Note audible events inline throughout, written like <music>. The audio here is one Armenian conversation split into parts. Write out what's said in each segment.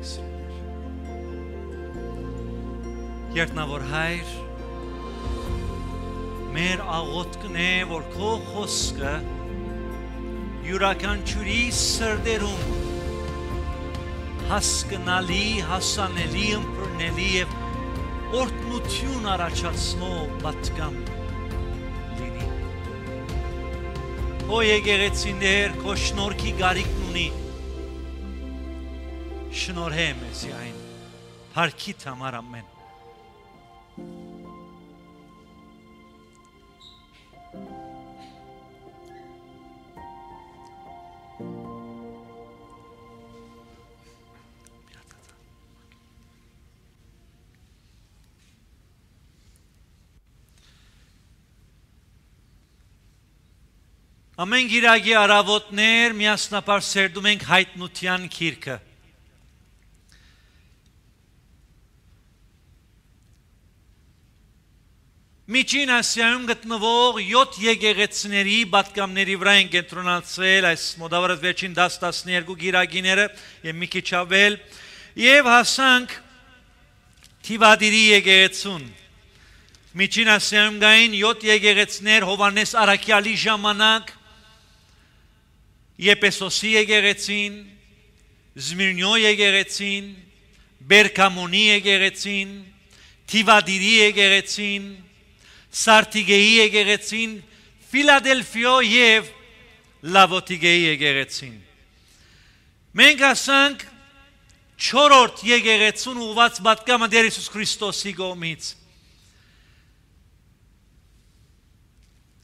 սիրելիներ։ Երտնավոր հայր, մեր աղոթքն է, որ քո խոսքը յուրաքանչյուրի սրդերում հասկանալի, հասանելի, ըմբռնելի եւ օրտնություն առաջացնող պատկան լինի։ Ո եկեղեցիներ, քո շնորհքի գարիկն ունի Շնորհեմ ես այն։ Փարքիդ համար ամեն։ Ամեն գիրագի արավոտներ միասնապար սերդում ենք հայտնության քիրքը։ Միջին Ասիայում գտնվող 7 եկեղեցիների պատգամների վրա են կենտրոնացել այս մոդավարած վերջին 10-12 գիրագիները եւ մի քիչ ավել եւ հասանք Թիվադիրի եկեղեցուն։ Միջին Ասիայում գային 7 եկեղեցիներ Հովանես Արաքյալի ժամանակ Եփեսոսի եկեղեցին, Զմիրնյո եկեղեցին, Բերկամոնի եկեղեցին, Թիվադիրի եկեղեցին, եկեղեցին Սարտիգեի եկեղեցին, Ֆիլադելֆիո եւ Լավոտիգեի եկեղեցին։ Մենք ասանք 4-րդ եկեղեցուն ուված պատկամը Տեր Հիսուս Քրիստոսի կողմից։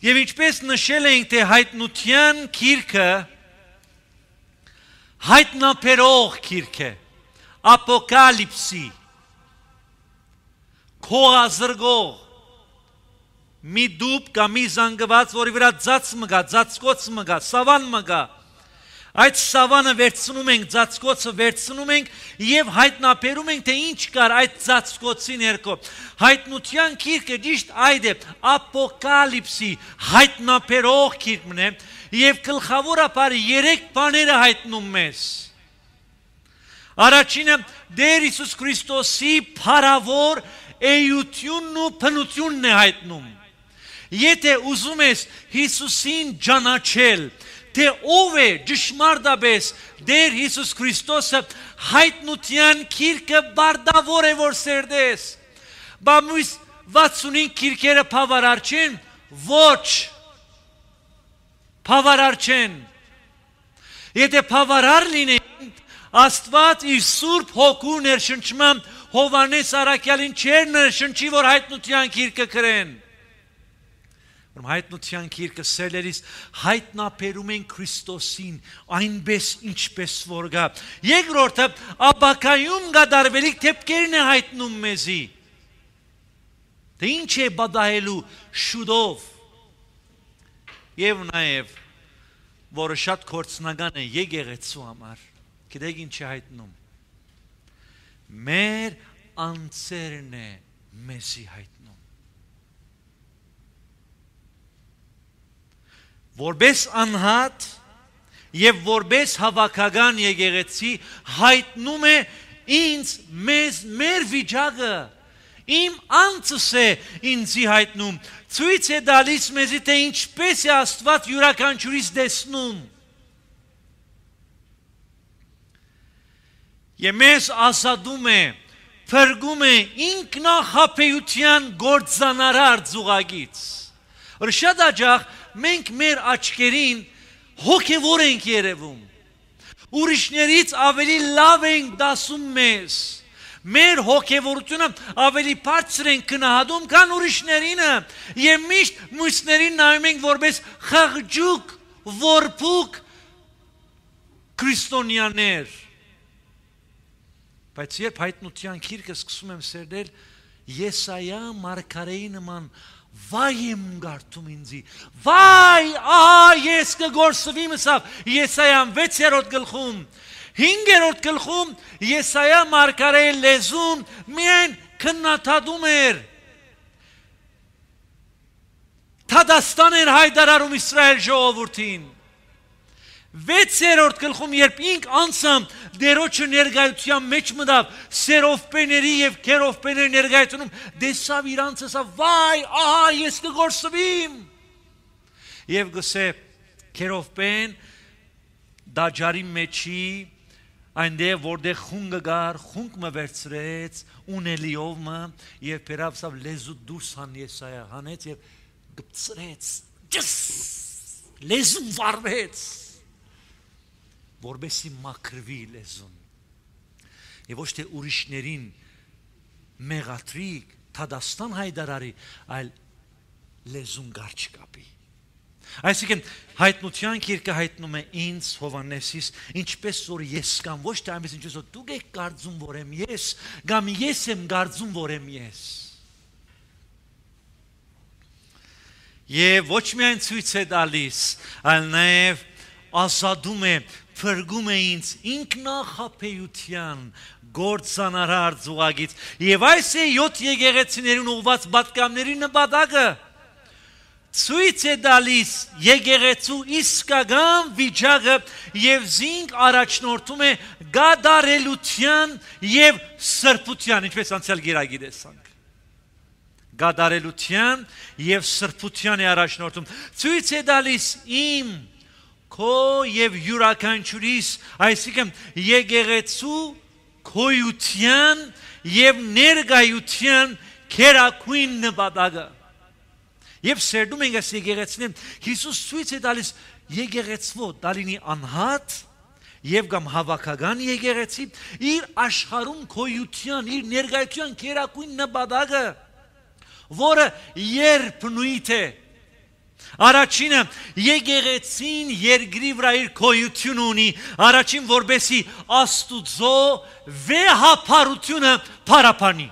Եվ ինչպես նշել ենք, թե հայտնության քիրքը հայտնաբերող քիրք է, ապոկալիպսի, քողազրգող, մի դուբ կամ մի զանգված, որի վրա ծած մգա, ծածկոց մգա, սավան մգա։ Այդ սավանը վերցնում ենք, ծածկոցը վերցնում ենք եւ հայտնաբերում ենք, թե ինչ կար այդ ծածկոցի ներքո։ Հայտնության քիրքը ճիշտ այդ է, ապոկալիպսի հայտնաբերող քիրքն է եւ գլխավորապես երեք բաները հայտնում մեզ։ Առաջինը Դեր Հիսուս Քրիստոսի փառավոր էությունն ու փնությունն է հայտնում։ Եթե ուզում ես Հիսուսին ճանաչել, թե ով է ճշմարտապես Տեր Հիսուս Քրիստոսը հայտնության քիրքը բարդավոր է որ սերտես։ Բամուս 65 քիրքերը բավարար չեն, ոչ բավարար չեն։ Եթե բավարար լինեին, Աստված իր Սուրբ Հոգու ներշնչմամբ Հովանես Արաքյալին չեր ներշնչի, որ հայտնության քիրքը կրեն։ Որում հայտնության քիրկը սելերից հայտնաբերում են Քրիստոսին, այնպես ինչպես որ գա։ Երկրորդը աբակայում գդարվելիք դեպքերն է հայտնում մեզի։ Դե ինչ է բադահելու շուտով։ Եվ նաև որը շատ կորցնական է եկեղեցու համար։ Գիտեք ինչ է հայտնում։ Մեր անձերն է մեզի հայտ որբես անհատ եւ որբես հավաքական եկեղեցի հայտնում է ինձ մեզ մեր վիճակը իմ անձս է ինձի հայտնում ցույց է դալիս մեզի թե ինչպես է աստված յուրաքանչյուրից տեսնում եւ մեզ ասադում է փրկում է ինքնախապեյության գործանարար զուգագից որ շատ աջախ մենք մեր աչքերին հոգևոր ենք երևում։ Ուրիշներից ավելի լավ ենք դասում մեզ։ Մեր հոգևորությունը ավելի բարձր են գնահատում, քան ուրիշներինը, եւ միշտ մյուսներին նայում ենք որպես խղճուկ, որբուկ քրիստոնյաներ։ Բայց երբ հայտնության քիրկը սկսում եմ սերդել, Եսայա մարգարեի նման վայ եմ գարտում ինձի վայ ահա ես կգործվի մսավ Եսայան 6-րդ գլխում 5-րդ գլխում Եսայա մարգարեի լեզուն միայն քննադատում էր Թադաստան էր հայտարարում Իսրայել ժողովրդին 6-րդ գլխում երբ ինք անցը դերոջը ներգայության մեջ մտավ սերովպեների եւ քերովպեների ներգայությունում դեսավ իրանց ասա վայ ահա ես կգործվիմ եւ գսե քերովպեն դաջարի մեջի այնտեղ որտեղ խունգը գար խունգ մը վերցրեց ունելիով մը եւ փերավսավ լեզու դուրս հան եսայա հանեց եւ գծրեց լեզուն վառվեց որբեսի մաքրվի լեզուն եւ ոչ թե ուրիշներին մեղատրի թադաստան հայդարարի այլ լեզուն գարչ կապի Այսինքն հայտնության քիրկը հայտնում է ինձ Հովանեսից, ինչպես որ ես կամ ոչ թե այնպես ինչպես որ դուք եք կարծում, որ եմ ես, կամ ես եմ կարծում, որ եմ ես։ Եվ ոչ միայն ցույց է տալիս, այլ նաև ազատում է, փրկում է ինձ ինքնախապեյության գործանարար զուգագից եւ այս է 7 եկեղեցիներուն ուղված պատգամների նպատակը ցույց է դալիս եկեղեցու իսկական վիճակը եւ զինք առաջնորդում է գադարելության եւ սրբության, ինչպես անցյալ գիրագի տեսանք։ Գադարելության եւ սրբության է առաջնորդում։ Ցույց է դալիս իմ քո եւ յուրաքանչյուրիս, այսինքն եկեղեցու քոյության եւ ներգայության քերակույն նպատակը։ Եվ սերտում ենք այս եկեղեցին։ Հիսուս ցույց է տալիս եկեղեցվո դալինի անհատ եւ կամ հավաքական եկեղեցի իր աշխարհում քոյության, իր ներգայության քերակույն նպատակը, որը երբ նույնի թե Առաջինը եկեղեցին երկրի վրա իր գոյություն ունի, առաջին որբեսի Աստուծո վեհապարությունը փարապանի։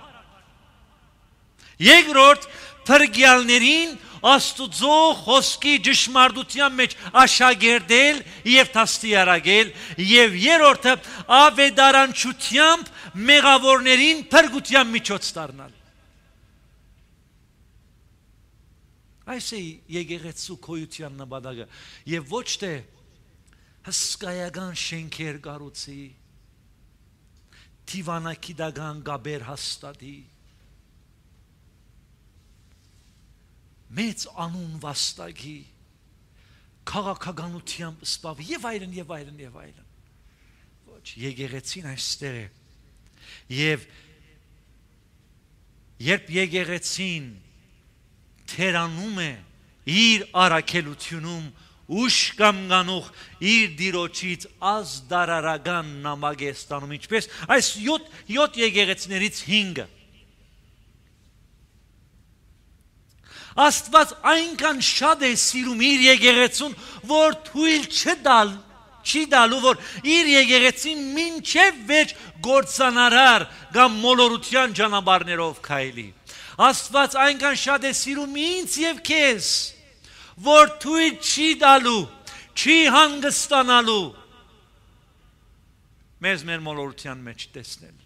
Երկրորդ փրկյալներին Աստուծո խոսքի ճշմարտության մեջ աշակերտել եւ դաստիարակել եւ երրորդը ավետարանչությամբ մեղավորներին փրկության միջոց դառնալ։ Այս է եկեղեցու քոյության նպատակը եւ ոչ թե հսկայական շենքեր կառուցի Տիվանակիդական գաբեր հաստատի մեծ անուն վաստակի քաղաքականությամբ սպավ եւ այլն եւ այլն եւ այլն ոչ եկեղեցին այստեղ է եւ երբ եկեղեցին եգ թերանում է իր առաքելությունում ուշ կամ գանող իր դիրոջից ազդարարական նամակ է ստանում ինչպես այս 7 7 եկեղեցներից 5-ը Աստված այնքան շատ է սիրում իր եկեղեցուն որ թույլ չդալ չի դալու որ իր եկեղեցին ոչ միայն վերջ գործանարար կամ մոլորության ճանապարներով քայլի Աստված այնքան շատ է սիրում ինձ եւ քեզ, որ թույլ չի տալու, չի հանգստանալու մեզ մեր մոլորության մեջ տեսնել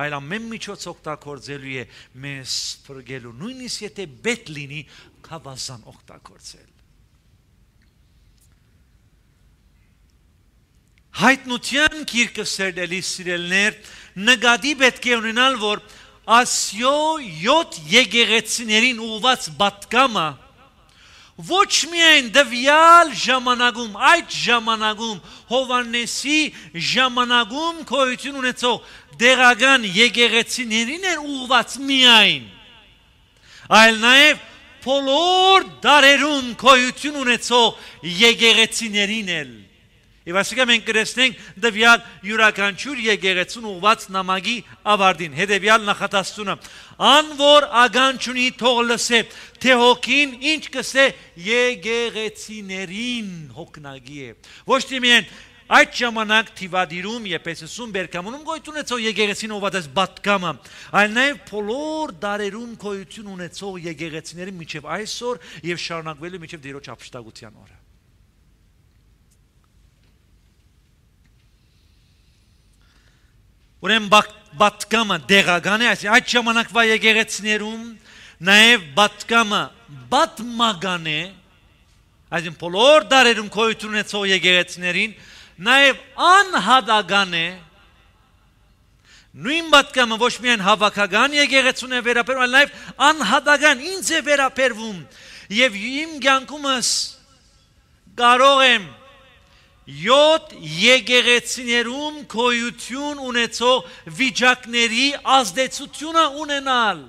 այլ ամեն միջոց օգտագործելու է մեզ փրկելու նույնիսկ եթե բետ լինի հավասան օգտագործել հայտնության գիրքը սերդելի սիրելներ նկատի պետք է ունենալ որ Ասիո 7 եկեղեցիներին ուղված բատկամը ոչ միայն դվյալ ժամանակում, այդ ժամանակում Հովաննեսի ժամանակում քոյություն ունեցող դեղական եկեղեցիներին են ուղված միայն, այլ նաև բոլոր դարերում քոյություն ունեցող եկեղեցիներին էլ։ Եվ այսինքն մենք գրեցնենք դվյալ յուրաքանչյուր եկեղեցուն ուղված նամակի ավարտին հետեւյալ նախատասությունը. Ան որ ագանչունի թող լսե, թե հոգին ինչ կսե եկեղեցիներին հոգնագի է։ Ոչ թե միայն այդ ժամանակ թիվադիրում եպեսեսում բերկամունում գոյություն ունեցող եկեղեցին ովատես բատկամը, այլ նաև փոլոր դարերում գոյություն ունեցող եկեղեցիների միջև այսօր եւ շարունակվելու միջև դերոջ ապշտագության օրը։ Ուրեմն բատկամը դեղական է, այսինքն այդ ժամանակվա եկեղեցիներում նաև բատկամը բատմագան է, այսինքն բոլոր դարերում գոյություն ունեցող եկեղեցիներին նաև անհատական է։ Նույն բատկամը ոչ միայն հավաքական եկեղեցուն է վերաբերվում, այլ նաև անհատական ինձ է վերաբերվում։ Եվ իմ ցանկումս կարող եմ 7 եկեղեցիներում գոյություն ունեցող վիճակների ազդեցությունը ունենալ։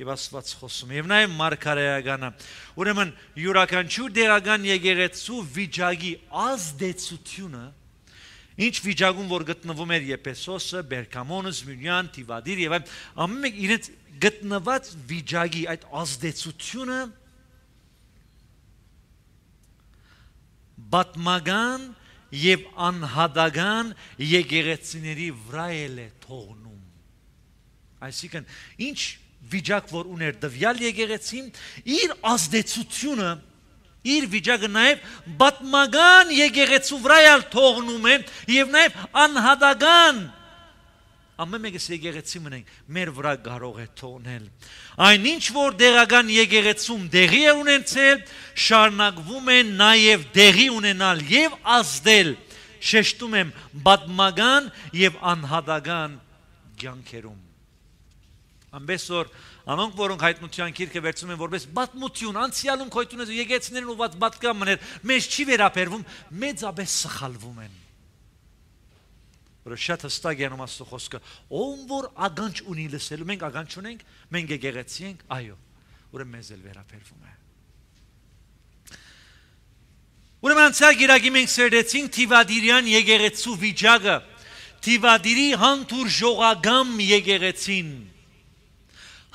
Եվ Աստված խոսում եւ նայ մարգարեականը։ Ուրեմն յուրաքանչյուր դերական եկեղեցու վիճակի ազդեցությունը ինչ վիճակում որ գտնվում էր Եփեսոսը, Բերկամոնս, Մյունյան, Տիվադիր եւ այլն, ամեն մեկ իրենց գտնված վիճակի այդ ազդեցությունը բատմական եւ անհատական եկեղեցիների վրա էլ է թողնում։ Այսինքն, ինչ վիճակ որ ուներ դվյալ եկեղեցին, իր ազդեցությունը իր վիճակը նաև բատմական եկեղեցու վրա էլ թողնում է եւ նաև անհատական ամեն մեկս եկեղեցի մնենք, մեր վրա կարող է թողնել։ Այնինչ որ դեղական եկեղեցում դեղի է ունենցել, շարունակվում է նաև դեղի ունենալ եւ ազդել։ Շեշտում եմ բադմագան եւ անհատական ջանքերում։ Ամենս որ Անոնք, որոնք հայտնության քիրքը վերցնում են որպես բացմություն, անցյալում քոյտունեզ եկեցներն ու ված բացկամներ, մեզ չի վերաբերվում, մեծապես սխալվում են որը շատ հստակ է անում աստծո խոսքը ում որ ագանջ ունի լսելու մենք ագանջ ունենք մենք գեղեցի ենք այո ուրեմն մեզ էլ վերաբերվում է ուրեմն անցյալ գիրակի մենք սերտեցինք Տիվադիրյան եկեղեցու վիճակը Տիվադիրի հանդուրժողագամ եկեղեցին եգ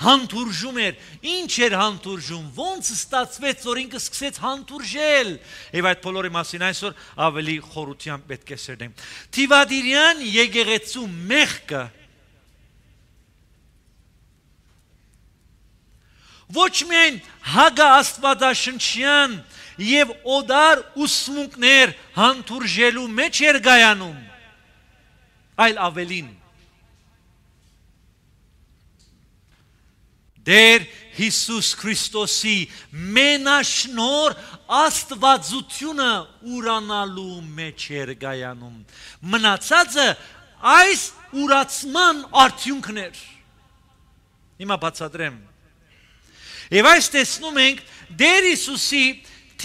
հանդուրժում էր, ինչ էր հանդուրժում, ոնց ստացվեց, որ ինքը սկսեց հանդուրժել։ Եվ այդ բոլորի մասին այսօր ավելի խորությամբ պետք է սերնենք։ Տիվադիրյան եկեղեցու մեղքը ոչ միայն հագա աստվածաշնչյան եւ օդար ուսմունքներ հանդուրժելու մեջ էր գայանում, այլ ավելին Դեր Հիսուս Քրիստոսի մենաշնոր աստվածությունը ուրանալու մեջ էր գայանում։ Մնացածը այս ուրացման արդյունքն էր։ Հիմա բացատրեմ։ Եվ այս տեսնում ենք Դեր Հիսուսի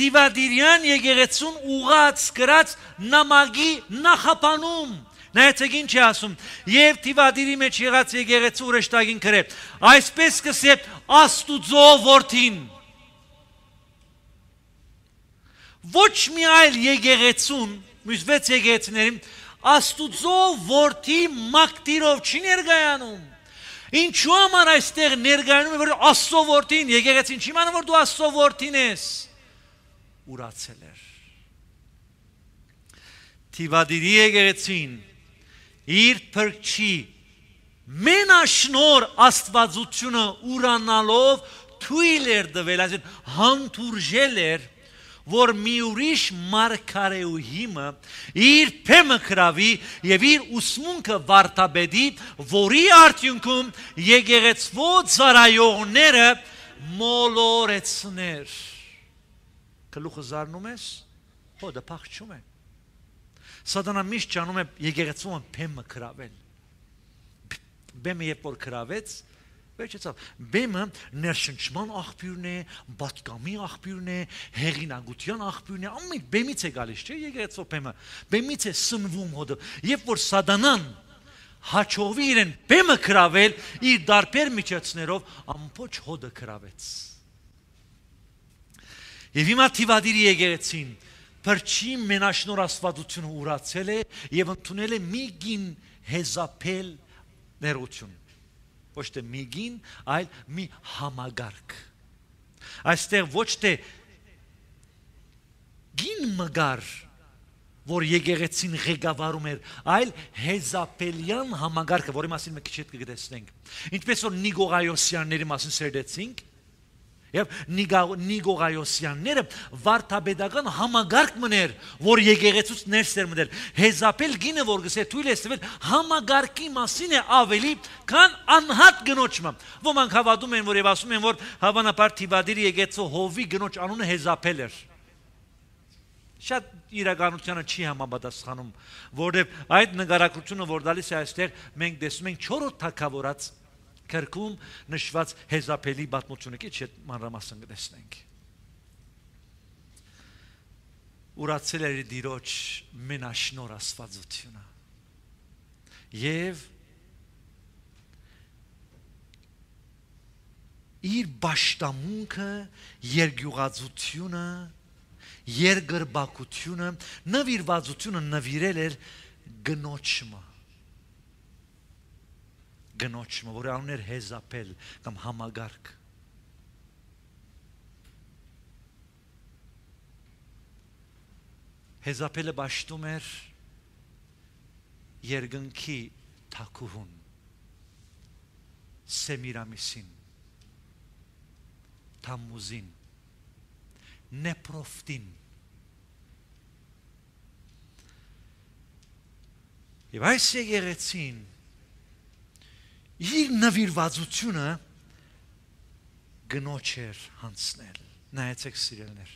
Տիվադիրյան եկեղեցուն ուղաց գրած նամակի նախապանում Նայեցեք ինչ է ասում. Եվ Տիվադիրի մեջ եղած եկեղեցու ուրիշ տակին գրել. Այսպես կսեփ Աստուծո որդին։ Ոչ մի այլ եկեղեցուն, մյուս վեց եկեղեցիներին Աստուծո որդի մակտիրով չի ներկայանում։ Ինչու համար այստեղ ներկայանում է որ Աստծո որդին, եկեղեցին չի մանում որ դու Աստծո որդին ես։ Ուրացել էր։ Տիվադիրի եկեղեցին իր փրկչի մենաշնոր աստվածությունը ուրանալով թույլ էր դվել, այսինքն հանդուրժել էր որ մի ուրիշ մարգարեուհիմը իր փեմը կրավի եւ իր ուսմունքը վարտաբեդի, որի արդյունքում եկեղեցվոց զարայողները մոլորեցներ։ Գլուխը զառնում ես, հոդը փախչում է։ Սատանան միշտ ճանում է եկեղեցուն բեմը քրավել։ Բեմը երբ որ քրավեց, վերջացավ։ Բեմը ներշնչման աղբյուրն է, բացկամի աղբյուրն է, հեղինակության աղբյուրն է, ամեն բեմից է գալիս, չէ՞ եկեղեցու բեմը։ Բեմից է սնվում հոդը։ Երբ որ Սատանան հաճովի իրեն բեմը քրավել իր դարբեր միջոցներով ամբողջ հոդը քրավեց։ Եվ հիմա թիվադիրի եկեղեցին եգ Փրկի մենաշնոր աստվածությունը ուրացել է եւ ընդունել է մի գին հեզապել ներություն։ Ոչ թե մի գին, այլ մի համագարք։ Այստեղ ոչ թե գին մգար, որ եկեղեցին ղեկավարում էր, այլ հեզապելյան համագարքը, որի մասին մենք քիչ հետ կգտեսնենք։ Ինչպես որ Նիգողայոսյանների մասին սերդեցինք, Եվ Նիգողայոսյանները վարդապետական համագարկ մներ, որ եկեղեցուց ներս էր մներ։ Հեզապել գինը, որ գսե թույլ է ստվել, համագարկի մասին է ավելի, քան անհատ գնոճը։ Ոմանք հավատում են, որ եւ ասում են, որ հավանաբար Թիվադիրի եկեցու Հովի գնոջ անունը Հեզապել էր։ Շատ իրականությունը չի համապատասխանում, որովհետև այդ նկարակցությունը, որ դալիս է այստեղ, մենք տեսնում ենք 4-րդ թակավորած գրքում նշված Հեզապելի պատմությունը քիչ հետ մանրամասն կտեսնենք։ Ուրացել էր դիրոջ մենաշնոր աստվածությունը։ Եվ իր ճշտամունքը, երգյուղածությունը, երգրբակությունը, նվիրվածությունը նվիրել էր գնոճը գնոճը, որի անունն էր Հեզապել կամ համագարք։ Հեզապելը ճաշտում էր երգնքի թակուհուն Սեմիրամիսին Թամուզին Նեփրոֆտին Եվ այս եկեղեցին իր նվիրվածությունը գնոջ էր հանցնել։ Նայեցեք սիրելներ։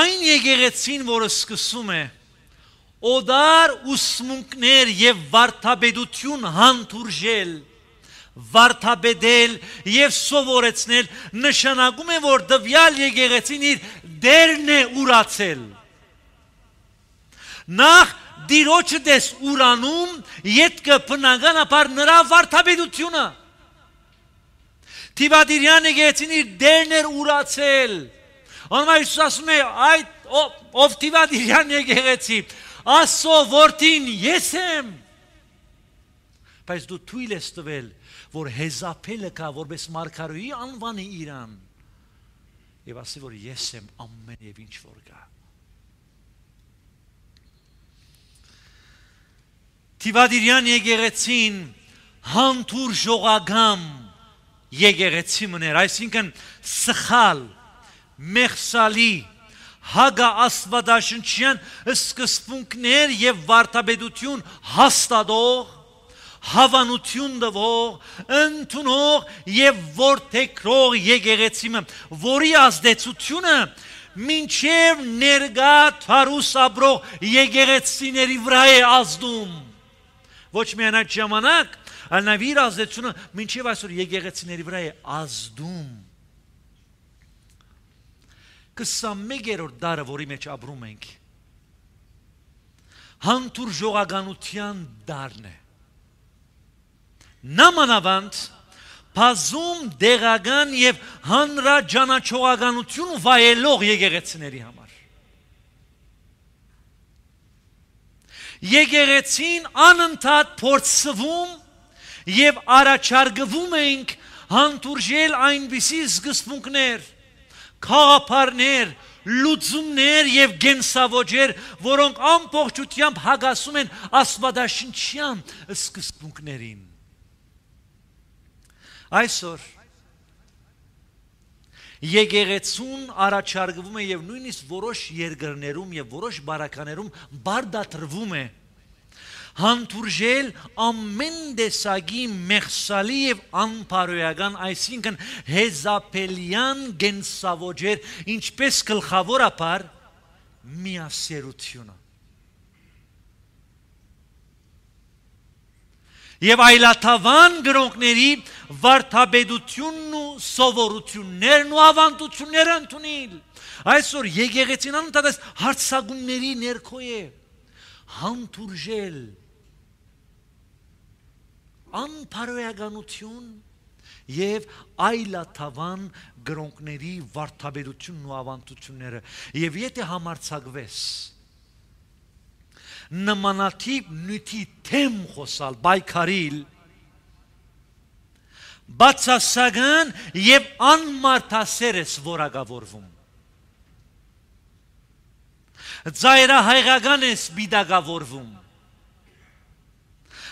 Այն եկեղեցին, որը սկսում է օդար ուսմունքներ եւ վարթաբեդություն հանդուրժել, վարթաբեդել եւ սովորեցնել նշանակում է որ դվյալ եկեղեցին իր դերն է ուրացել նախ Տիրոջը դես ուրանում, իդ կփնանգան ապար նրա վարդապետությունը։ Տիբադիրյանը գեցին իր դերն էր ուրացել։ Անմա Հիսուս ասում է, այդ ով Տիբադիրյան եկեղեցի, ասո որդին ես եմ։ Բայց դու թույլ ես տվել, որ հեզապելը կա, որպես մարգարոյի անվանը իրան։ Եվ ասի, որ ես եմ ամեն եւ ինչ որ կա։ Տիվադիրյան եկեղեցին հանդուր ժողագամ եկեղեցի մներ, այսինքն սխալ, մեղսալի, հագա աստվածաշնչյան սկսպունքներ եւ վարտաբեդություն հաստատող հավանություն տվող, ընդունող եւ որթեքրող եկեղեցիմը, որի ազդեցությունը մինչև ներգա թարուս ապրող եկեղեցիների վրա է ազդում ոչ միայն այդ ժամանակ, այլ նաև իր ազդեցությունը մինչև այսօր եկեղեցիների վրա է ազդում։ 21-րդ դարը, որի մեջ ապրում ենք, հանդուրժողականության դարն է։ Նամանավանդ բազում դեղական եւ հանրաճանաչողականություն վայելող եկեղեցիների համար Եկեղեցին անընդհատ փորձվում եւ առաջարկվում ենք հանդուրժել այնպիսի սկզբունքներ, խաղապարներ, լուծումներ եւ գենսավոճեր, որոնք ամբողջությամբ հագասում են աստվածաշնչյան սկզբունքներին։ Այսօր Եկեղեցուն առաջարկվում է եւ նույնիսկ որոշ երկրներում եւ որոշ բարականերում բարդատրվում է հանդուրժել ամեն տեսակի մեղսալի եւ անփարոյական, այսինքն հեզապելյան գենսավոջեր, ինչպես գլխավորապես միասերությունը եւ այլաթավան գրոնկների վարթաբեդությունն ու սովորություններն ու ավանդությունները ընդունիլ։ Այսօր եկեղեցին անընդհատես հարցակումների ներքո է հանդուրժել անփարոյականություն եւ այլաթավան գրոնկների վարթաբերությունն ու ավանդությունները եւ եթե համարցակվես նմանատիպ նյութի թեմ խոսալ, բայկարիլ, բացասական եւ անմարտասերս որակավորվում։ Ձայրահայղական ես բիդակավորվում։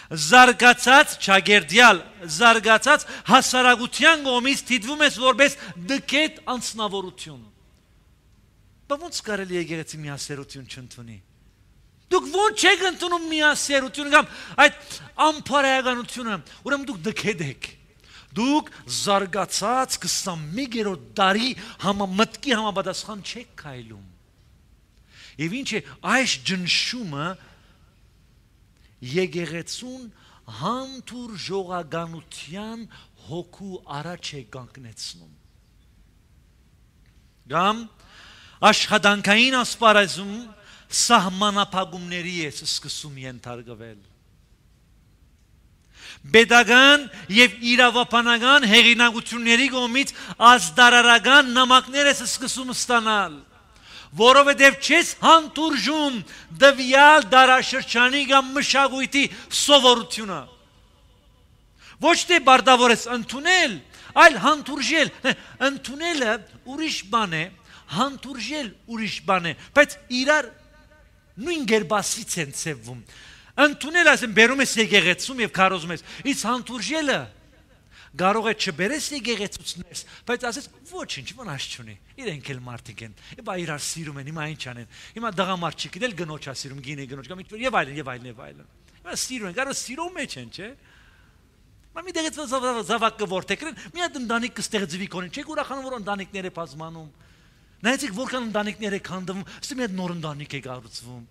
Զարգացած ճագերդյալ, զարգացած հասարակության կողմից դիտվում ես որպես դկետ անձնավորություն։ Բայց ոնց կարելի է եկեղեցի միասերություն չընդունի։ Դուք ո՞նց չեք ընդունում միասերությունը կամ այդ անփարայականությունը։ Ուրեմն դուք դքեդ եք։ Դուք զարգացած 21-րդ դարի համամտքի համապատասխան չեք քայլում։ Եվ ինչ է այս ջնշումը եկեղեցուն հանդուր ժողականության հոգու առաջ է կանգնեցնում։ Գամ աշխատանքային ասպարեզում սահմանափակումների ես սկսում ենթարկվել։ Պետական եւ իրավապանական հեղինակությունների կողմից ազդարարական նամակներ ես սկսում ստանալ որովհետև չես հանդուրժում դվյալ դարաշրջանի կամ մշակույթի սովորությունը ոչ թե բարդավոր ես ընդունել այլ հանդուրժել ընդունելը ուրիշ բան է հանդուրժել ուրիշ բան է բայց իրար նույն գերբասից են ծեվում։ Ընտունել ասեմ, բերում ես եկեղեցում եւ քարոզում ես։ Իս հանդուրժելը կարող է չբերես եկեղեցուցներս, բայց ասես ոչինչ վնաս չունի։ Իրենք էլ մարդիկ են։ Եբա իրար սիրում են, հիմա ինչ անեն։ Հիմա դղամարճիկ դել գնոջ է սիրում, գինը գնոջ կամ ինչ-որ եւ այլն եւ այլն եւ այլն։ Հիմա սիրում են, կարող սիրո մեջ են, չէ՞։ Մա մի դերից զավակը որտեղ են։ Մի հատ ընտանիք կստեղծվի կոնի, չեք ուրախանում որ ընտանիքները բազմանում։ Նայեցեք որքան ընտանիքներ է քանդվում, ասես մի հատ նոր ընտանիք է կառուցվում։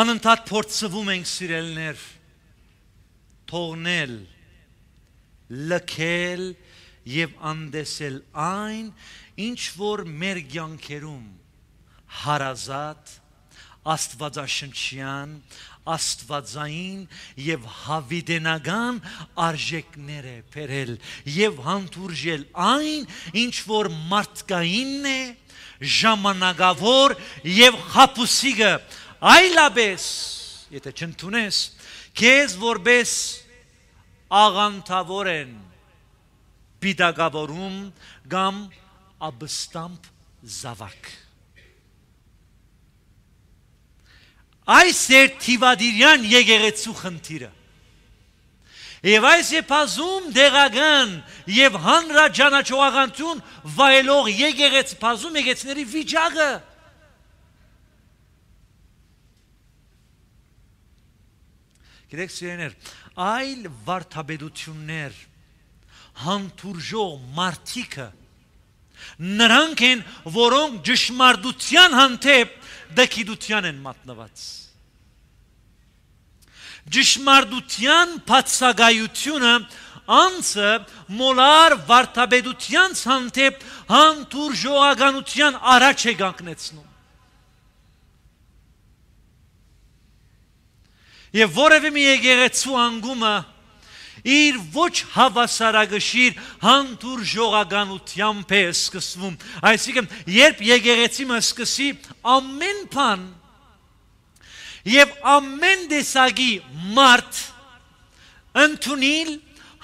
Անընդհատ փորձվում ենք սիրելներ թողնել լքել եւ անդեսել այն ինչ որ մեր ցանկերում հարազատ աստվածաշնչյան, աստվածային եւ հավիդենական արժեքներ է բերել եւ հանդուրժել այն, ինչ որ մարդկայինն է, ժամանակավոր եւ խապուսիգը այլաբես եթե չընդունես քեզ որպես աղանթավոր են պիտակավորում կամ աբստամբ զավակ Այս էր Թիվադիրյան եկեղեցու խնդիրը։ Եվ այս եփազում դեղական եւ հանրաճանաչողականություն վայելող եկեղեցի փազում եկեցների վիճակը Գիտեք սիրեներ, այլ վարթաբեդություններ հանդուրժող մարտիկը նրանք են, որոնք ճշմարտության հանդեպ դեկիդության են մատնված։ Ճշմարտության բացակայությունը անցը մոլար վարդապետության հանդեպ հանդուր ժողականության առաջ է կանգնեցնում։ Եվ որևէ մի եկեղեցու անգումը իր ոչ հավասարագշիր հանդուր ժողականությամբ է սկսվում։ Այսինքն, երբ եկեղեցիմը սկսի ամեն բան եւ ամեն դեսագի մարդ ընդունել,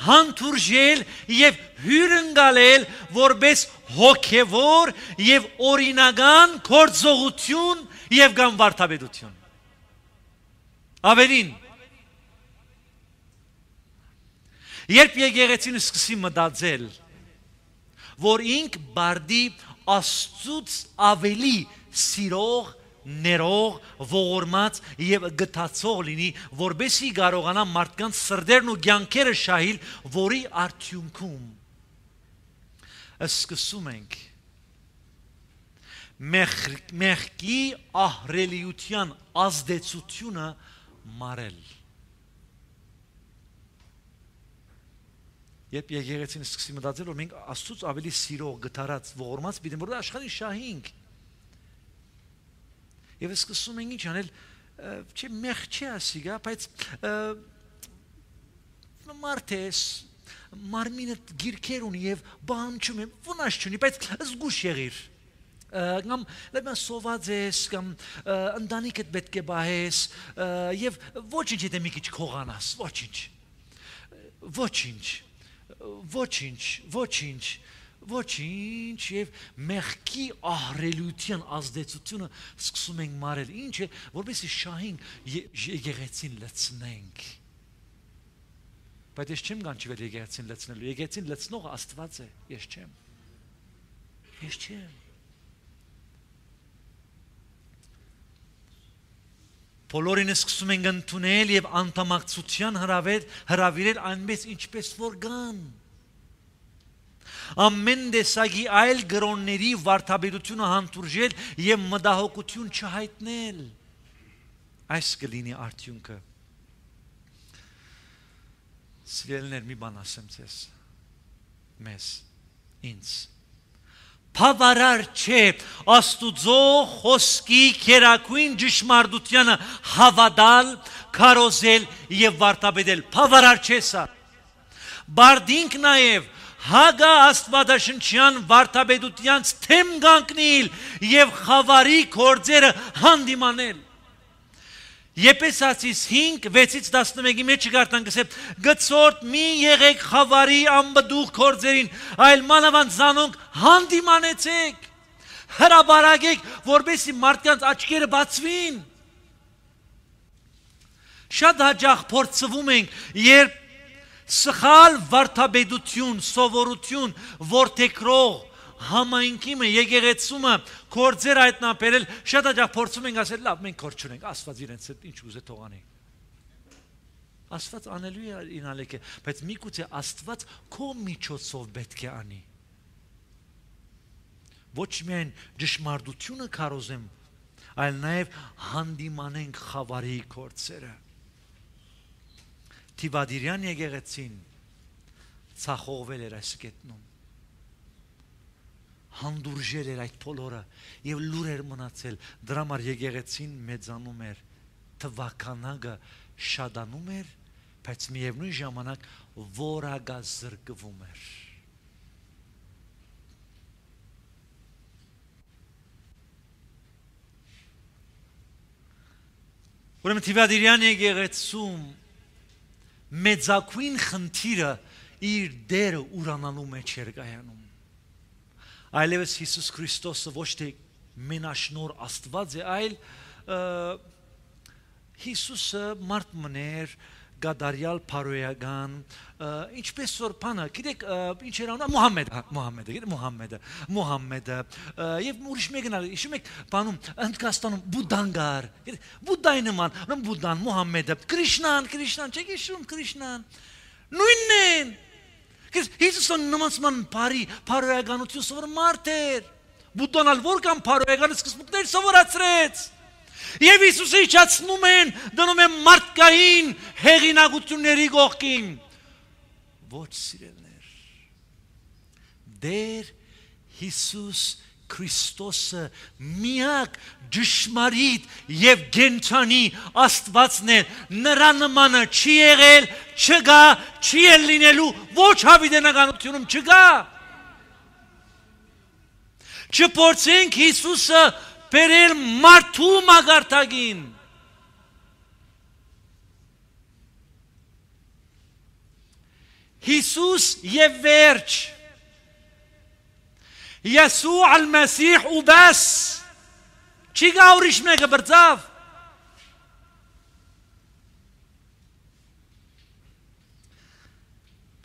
հանդուրժել եւ հյուրընկալել որպես հոգեվոր եւ օրինական կորձողություն եւ կամ վարդապետություն։ Ավելին, Երբ եկեղեցին սկսի մտածել, որ ինք բարդի Աստծուց ավելի սիրող ներող, ողորմած եւ գտածող լինի, որբեսի կարողանա մարդկանց սրդերն ու ցանկերը շահիլ, որի արդյունքում սկսում ենք մեղքի ահրելիության ազդեցությունը մարել։ Երբ եկեղեցին սկսի մտածել, որ մենք Աստծուց ավելի սիրող, գտարած, ողորմած պիտի մորդ աշխարհի շահինք։ Եվ սկսում ենք ինչ անել, չէ, մեղքի ասի, գա, բայց մարտես մարմինը գիրքեր ունի եւ բան չունի, վնաս չունի, բայց զգուշ եղիր կամ լավ սոված ես կամ ընտանիքդ պետք է բահես եւ ոչինչ եթե մի քիչ քողանաս ոչինչ ոչինչ ոչինչ, ոչինչ, ոչինչ եւ մեղքի ահրելիության ազդեցությունը սկսում ենք մարել։ Ինչ է, որովհետեւ շահին եկեղեցին լցնենք։ Բայց ես չեմ կանչվել եկեղեցին լցնելու։ Եկեղեցին լցնողը Աստված է, ես չեմ։ Ես չեմ։ Բոլորին սկսում են ընդունել եւ անտամակցության հրավեր հրավիրել այնպես ինչպես որ կան։ Ամեն դեսագի այլ գրոնների վարտաբերությունը հանդուրժել եւ մտահոգություն չհայտնել։ Այս կլինի արդյունքը։ Սիրելիներ, մի բան ասեմ ցես։ Մեզ ինձ բավարար չէ Աստուծո խոսքի քերակույն ճշմարտությանը հավատալ, քարոզել եւ վարտաբերել։ Բավարար չէ սա։ Բարդինք նաեւ հագա աստվածաշնչյան վարտաբեդությանց թեմ գանկնիլ եւ խավարի կորձերը հանդիմանել։ Եփեսացիս 5:6-ից 11-ի մեջ գարտանք ասել. «Գծորդ մի եղեք խավարի ամբդուղ կորձերին, այլ մանավանդ զանոնք հանդիմանեցեք, հրաբարագեք, որբեսի մարդկանց աչքերը բացվին»։ Շատ հաջող փորձվում ենք, երբ սխալ վարթաբեդություն, սովորություն, որթեքրող համայնքի մը եկեղեցումը կորձեր հայտնաբերել, շատ հաճախ փորձում ենք ասել, լավ, մենք կորչ ունենք, Աստված իրենց հետ ինչ ուզե թողանի։ Աստված անելու է ինալեկը, բայց միգուցե Աստված քո միջոցով պետք է անի։ Ոչ միայն ճշմարտությունը քարոզեմ, այլ նաև հանդիմանենք խավարի կորձերը։ Տիվադիրյան եկեղեցին ցախողվել էր այս կետնում հանդուրժեր էր այդ փոլորը եւ լուր էր մնացել դրա համար եկեղեցին մեծանում էր թվականակը շատանում էր բայց միևնույն ժամանակ որակը զրկվում էր Ուրեմն Տիվադիրյան եկեղեցում մեծակույն խնդիրը իր դերը ուրանալու մեջ էր կայանում Այլևս Հիսուս Քրիստոսը ոչ թե մենաշնոր Աստված է, այլ Հիսուսը մարդ մներ գադարյալ փարոյական ինչպես որ բանը գիտեք ինչ էր անում Մուհամեդ Մուհամեդը գիտեք Մուհամեդը Մուհամեդը եւ ուրիշ մեկն ալ իշու մեկ բանում Հնդկաստանում Բուդդան գար Բուդդայի նման նոմ Բուդդան Մուհամեդը Կրիշնան Կրիշնան չեք իշում Կրիշնան նույնն Քեզ Հիսուսն նմանցման բարի, բարոյականություն սովոր մարդ էր։ Բուդդան ալ որ կան բարոյական սկզբունքներ սովորացրեց։ Եվ Հիսուսը իջացնում են, դնում են մարդկային հեղինակությունների գողքին։ Ոչ սիրելներ։ Դեր Հիսուս Քրիստոսը միակ ճշմարիտ եւ գենթանի Աստվածն է։ Նրա նմանը չի եղել, չկա, չի էլ լինելու, ոչ հավիտենականությունում չկա։ Չփորձենք Հիսուսը բերել մարդու մագարտագին։ Հիսուս եւ վերջ։ Եսու ալ-Մեսիح ու բես։ Չի գա ուրիշ մեկը բրծավ։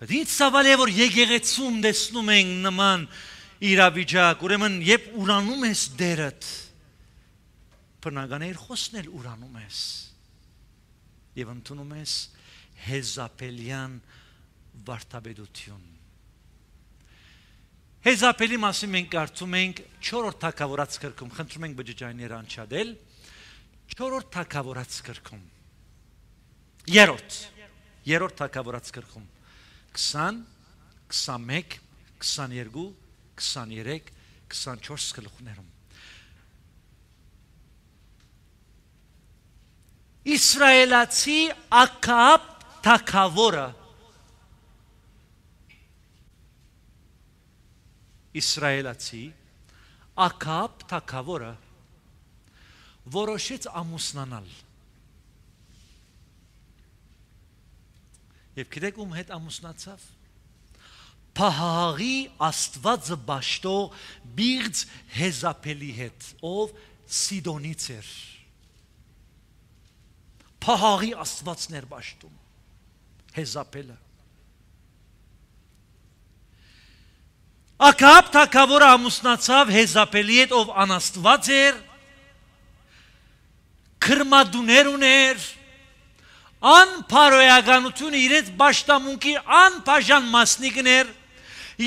Բայց ինչ ցավալ է որ եկեղեցում տեսնում ենք նման իրավիճակ, ուրեմն երբ ուրանում ես դերդ, բնական է խոսնել ուրանում ես։ Եվ ընդունում ես հեզապելյան վարդապետություն Հեզապելի մասին մենք կարդում ենք 4-րդ թակավորած գրքում, խնդրում ենք բջջայիններ անջատել 4-րդ թակավորած գրքում։ 3-րդ 3-րդ թակավորած գրքում 20 21 22 23 24 գլխներում Իսրայելացի Ակաբ թակավորը իսրայելացի Ակաբ թակավորը որոշեց ամուսնանալ։ Եվ գիտեք ում հետ ամուսնացավ։ Փահաղի Աստվածը ճաշտո բիղծ հեզապելի հետ, ով Սիդոնից էր։ Փահաղի Աստվածներ ճաշտում։ Հեզապելը Ակաբ թագավորը ամուսնացավ Հեզապելի հետ, ով անաստված էր, քրմադուներ ուներ, անփարոյականությունը իրենց ճշտամունքի անբաժան մասնիկն էր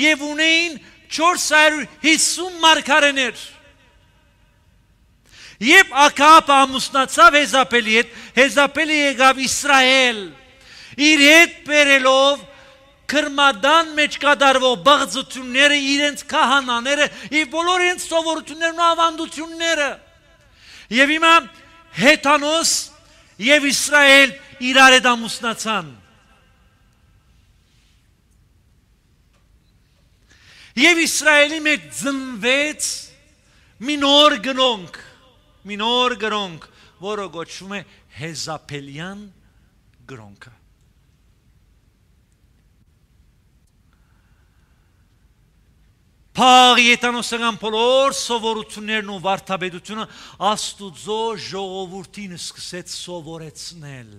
եւ ունեին 450 մարգարեներ։ Եբ Ակաապը ամուսնացավ Հեզապելի հետ, Հեզապելի եկավ Իսրայել։ Իր հետ բերելով Կրմադան մեջ կատարվող բղծությունները, իրենց քահանաները, եւ բոլոր իրենց սովորություններն ու ավանդությունները։ Եվ հիմա Հեթանոս եւ Իսրայել իրար հետ ամուսնացան։ Եվ Իսրայելի մեջ ծնվեց մի նոր գնոնք, մի նոր գնոնք, որը գոչվում է Հեզապելյան գնոնքը։ Փաղի եթանոսական բոլոր սովորություններն ու վարդապետությունը Աստուծո ժողովրդին սկսեց սովորեցնել։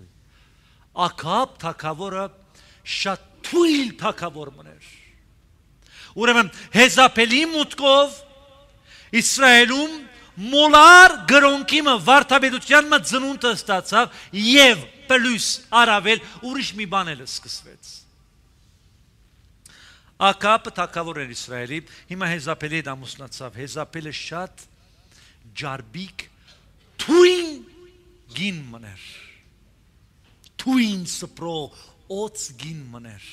Ակաբ թակավորը շատ թույլ թակավոր մներ։ Ուրեմն հեզապելի մուտքով Իսրայելում մոլար գրոնքի մը վարդապետության մը ծնունդը ստացավ եւ պլյուս արավել ուրիշ մի բան էլ սկսվեց։ Ակապը թակավոր էր Իսրայելի, հիմա Հեզապելի հետ ամուսնացավ։ Հեզապելը շատ ջարբիկ թույն գին մներ։ Թույն սպրո օծ գին մներ։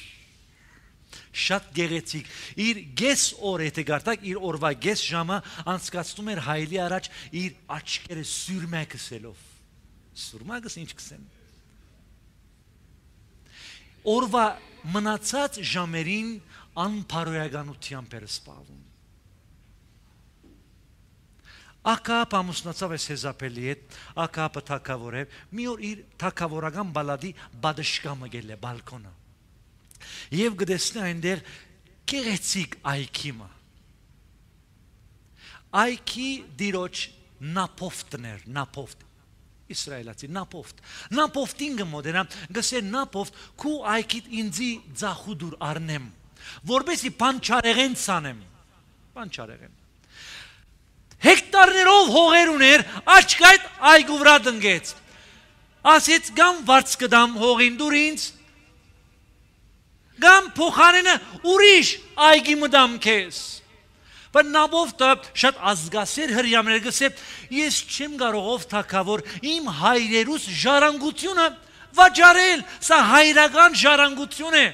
Շատ գեղեցիկ։ Իր գես օրը եթե գարտակ իր օրվա գես ժամը անցկացնում էր հայելի առաջ իր աչքերը սուրմակսելով։ Սուրմակս ինչ կսեն։ Օրվա մնացած ժամերին անփարոյականությամբ էր սպավում։ Ակապ ամուսնացավ այս Հեզապելի հետ, ակապը թակավոր էր, մի օր իր թակավորական բալադի բադշկամը գել է բալկոնը։ Եվ գտեսնի այնտեղ կեղեցիկ այքիմը։ Այքի դիրոջ նապոֆտներ, նապոֆտ իսրայելացի նապոֆտ նապոֆտին գմոդենա գսե նապոֆտ քու այքիդ ինձի ձախուդուր արնեմ որբեսի բանչարեղեն ցանեմ։ Բանչարեղեն։ Հեկտարներով հողեր ուներ, աչք այդ այգու վրա դնգեց։ Ասեց գամ վարձ կդամ հողին դուր ինձ։ Գամ փոխարենը ուրիշ այգի մտամ քեզ։ Բնաբովտը շատ ազգասեր հрьяմներ գսեփ, ես չեմ կարող ով թակավոր իմ հայրերուս ժառանգությունը վաճարել, սա հայրական ժառանգություն է։ ժարանգություն է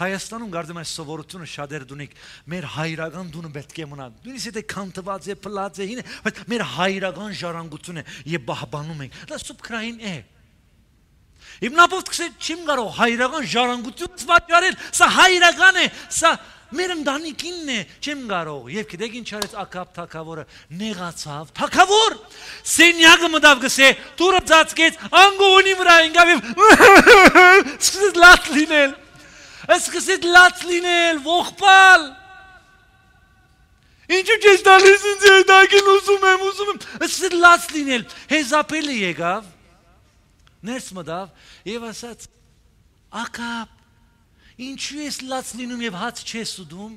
Հայաստանում կարծեմ այս սովորությունը շատեր դունիկ մեր հայրական դունը պետք է մնա։ Նույնիսկ եթե քանթված է, փլած է, հին է, բայց մեր հայրական ժառանգությունը եւ բահբանում ենք։ Դա սուբքրային է։ Իմ նապով դքսել չեմ կարող հայրական ժառանգությունից վաճառել, սա հայրական է, սա մեր ընտանիքինն է, չեմ կարող։ Եվ գիտեք ինչ արեց Ակաբ թակավորը, նեղացավ, թակավոր սենյակը մտավ գսե, դուրը ծածկեց, անգողնի վրա ընկավ եւ <laughs> սկսեց լաց լինել։ Սկսեց լաց լինել, ողբալ։ Ինչու՞ ես դալիս ինձ հետագին ուսում եմ, ուսում եմ։ Սկսեց լաց լինել։ Հեզապելը եկավ, ներս մտավ եւ ասաց. «Ակա, ինչու ես լաց լինում եւ հաց չես ուտում»։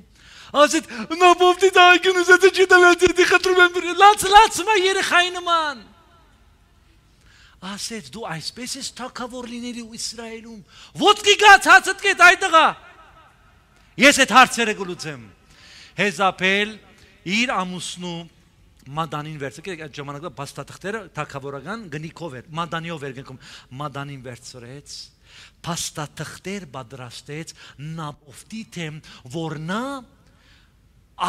Ասեց. «Նա բովտի դագին ուզեցի չտալացի, խտրում եմ։ Լաց, լաց, մա երեխայի նման» ասեց դու այսպես ես թակավոր լինելու իսրայելում ոտքի գած հացդ կետ այդտեղա ես այդ հարցերը գլուցեմ հեզապել իր ամուսնու մադանին վերցրեց այդ ժամանակվա բաստաթղթերը թակավորական գնիկով էր մադանիով էր գնքում մադանին վերցրեց փաստաթղթեր պատրաստեց նապովտի թեմ որ նա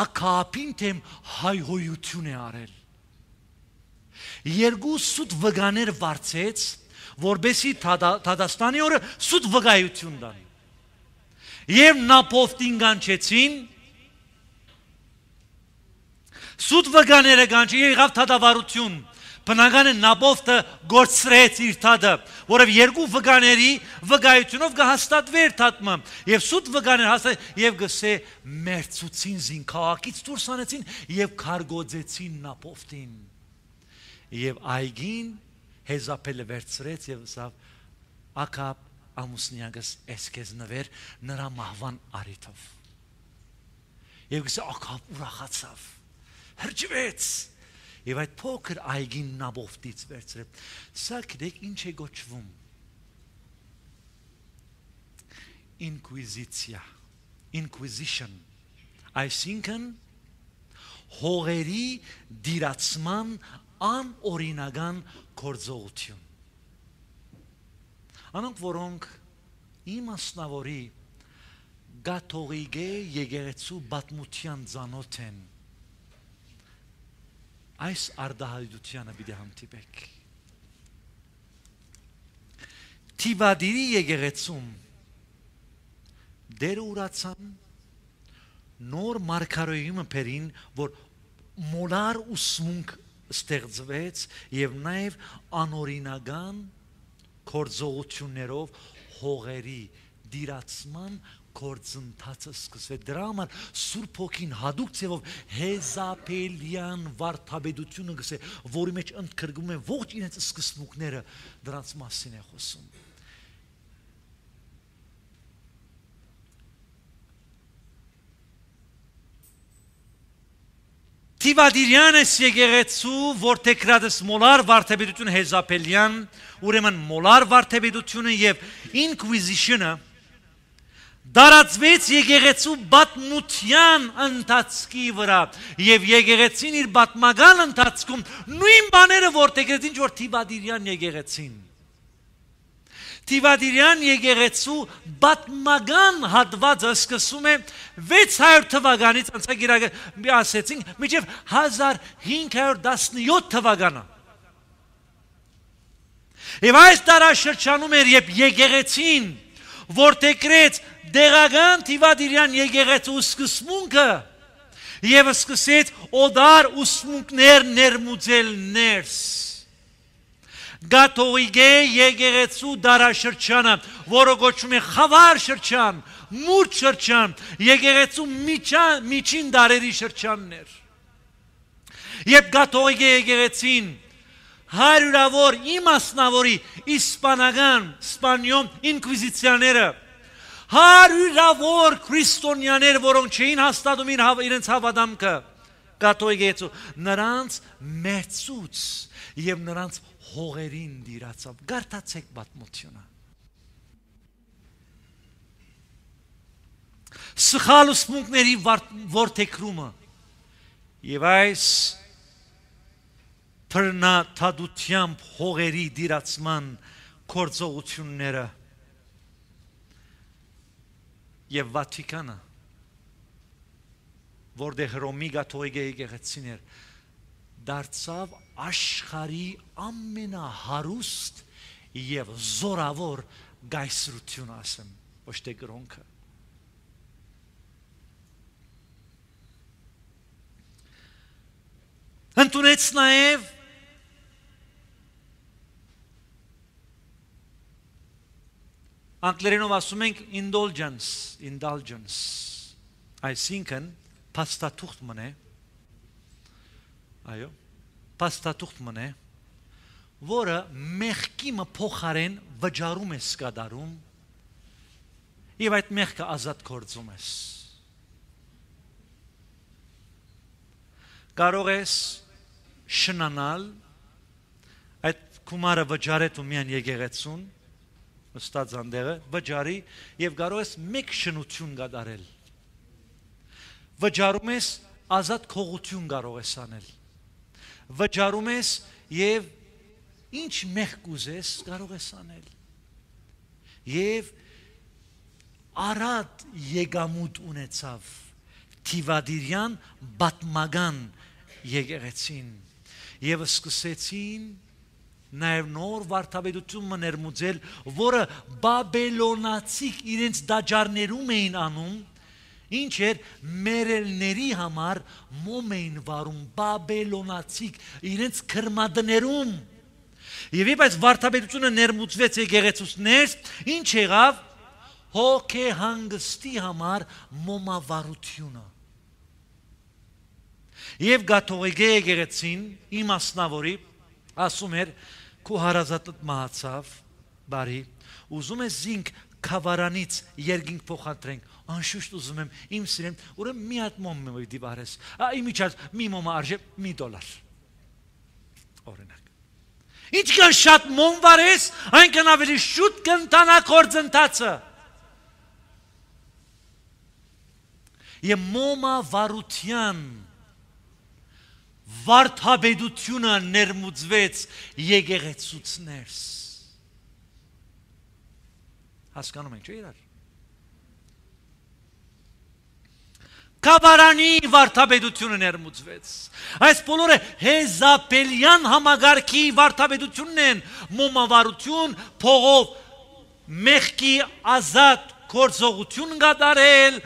ակապին թեմ հայհոյություն է արել Երկու սուտ վգաներ վարձեց, որբեսի Թադաստանի օրը սուտ վգայություն դան։ Եվ նա փոֆտին գանչեցին, Սուտ վգաները գանչի եղավ թադավարություն։ Բնական է Նաբովտը գործրեց իր թադը, որով երկու վգաների վգայությունով կհաստատվեր թատմը։ Եվ սուտ վգաներ հաստատ եւ գսե մերծուցին զինքաղաքից դուրս անեցին եւ քարգոձեցին Նաբովտին եւ այգին հեզապելը վերցրեց եւ ասավ ակապ ամուսնիագս ես քեզ նվեր նրա մահվան արիթով եւ գսա ակապ ուրախացավ հրջվեց եւ այդ փոքր այգին նաբովտից վերցրեց սա գիտեք ինչ է գոչվում ինկվիզիցիա inquisition այսինքն հողերի դիրացման անօրինական գործողություն։ Անոնք, որոնք իմաստնավորի գաթողիկե եկեղեցու բացմության ցանոթ են, այս արդահայտությունը պիտի համտիպեք։ Տիվադիրի եկեղեցում դեր ուրացան նոր մարգարոյումը բերին, որ մոլար ուսմունք ստեղծվեց եւ նաեւ անօրինական կորձողություններով հողերի դիրացման գործընթացը սկսվեց դրա համար Սուրբ Հոգին հadoop ձևով հեզապելյան վարդապետությունը գսե, որի մեջ ընդգրկվում են ողջ իրենց սկզբունքները, դրանց մասին է խոսում Տիվադիրյանս եկեղեցու որթեգրադս մոլար վարդապետություն Հեզապելյան, ուրեմն մոլար վարդապետությունը եւ ինկվիզիշնը դարածվեց եկեղեցու բատմության ընթացքի վրա եւ եկեղեցին իր բատմական ընթացքում նույն բաները որթեգրեց ինչ որ Տիվադիրյան եկեղեցին Տիվադիրյան եկեղեցու բատմական հատվածը սկսում է 600 թվականից անցագիրակը ասեցինք մինչև 1517 թվականը։ Եվ այս տարաշրջանում էր, երբ եկեղեցին, որ տեկրեց դեղական Տիվադիրյան եկեղեցու սկսմունքը, եւ սկսեց օդար ուսմունքներ ներմուծել ներս։ ներ Գաթողիկե եկեղեցու դարաշրջանը, որը գոչվում է խավար շրջան, մուրջ շրջան, եկեղեցու միջան, միջին դարերի շրջանն էր։ Երբ գաթողիկե եկեղեցին հարյուրավոր իմաստնավորի իսպանական, սպանյոն ինկվիզիցիաները հարյուրավոր քրիստոնյաներ, որոնք չէին հաստատում իրենց հավատամքը, կաթողիկ եկեղեցու նրանց մեծուց եւ նրանց հողերին դիրացավ։ Գարտացեք պատմությունը։ Սխալ ուսմունքների ворթեկրումը եւ այս բռնաթադությամբ հողերի դիրացման կորձողությունները եւ Վատիկանը որտեղ Հռոմի կաթողիկ եկեղեցին էր դարձավ աշխարի ամենահարուստ եւ զորավոր գայսրություն ասեմ, ոչ թե գրոնքը։ Ընտունեց նաև Անգլերենով ասում ենք indulgence, indulgence։ Այսինքն, փաստաթուղթ մնե։ Այո փաստաթուղթ մնե, որը մեղքիմը փոխարեն վճարում ես կդարում եւ այդ մեղքը ազատ կործում ես։ Կարող ես շնանալ այդ գումարը վճարել ու միան եկեղեցուն մստած անդեղը վճարի եւ կարող ես մեկ շնություն գդարել վճարում ես ազատ քողություն կարող ես անել վճարում ես եւ ինչ մեղք ուզես կարող ես անել եւ արատ եգամուտ ունեցավ Տիվադիրյան բատմագան եկեղեցին եւ սկսեցին նաև նոր վարդապետություն մներմուծել, որը բաբելոնացիք իրենց դաջարներում էին անում, Ինչ էր մերելների համար մոմ էին վարում բաբելոնացիկ իրենց քրմադներում։ Եվ իբ այս վարդապետությունը ներմուծվեց եկեղեցուց, ինչ եղավ հոգե հանգստի համար մոմավարությունը։ Եվ գաթողիկե եկեղեցին իմ ասնավորի ասում էր քու հարազատդ մահացավ, բարի, ուզում ես զինք խավարանից երկինք փոխանցենք անշուշտ ուզում եմ իմ սիրեմ ուրեմն մի հատ մոմ մի դիվարես ա իմիջած մի մոմը արժե մի դոլար օրինակ ինչքան շատ մոմ վարես այնքան ավելի շուտ կընտանա կորձընթացը եւ մոմա վարության վարթաբեդությունը ներմուծվեց եկեղեցուցներս հասկանում ենք, չէ՞ իրար։ Կավարանի վարթապետությունը ներմուծվեց։ Այս բոլորը Հեզապելյան համագարքի վարթապետությունն են՝ մոմավարություն, փողով մեղքի ազատ գործողություն կատարել,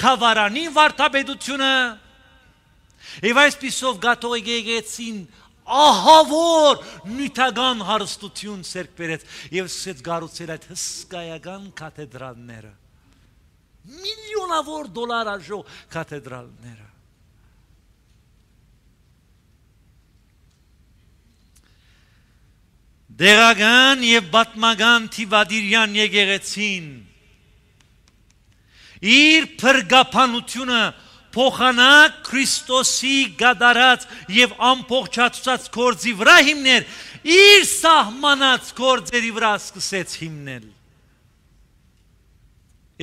կավարանի վարթապետությունը։ Եվ այսպիսով գաթողիկ եկեցին եկ ահավոր միթական հարստություն ցերկ բերեց եւ սկսեց գառուցել այդ հսկայական կաթեդրալները միլիոնավոր դոլար արժող կաթեդրալները Դերական եւ բատմական Տիվադիրյան եկեղեցին իր փրկապանությունը եկ փոխանա Քրիստոսի գադարած եւ ամբողջացած կորձի վրա հիմներ, իր սահմանած կորձերի վրա սկսեց հիմնել։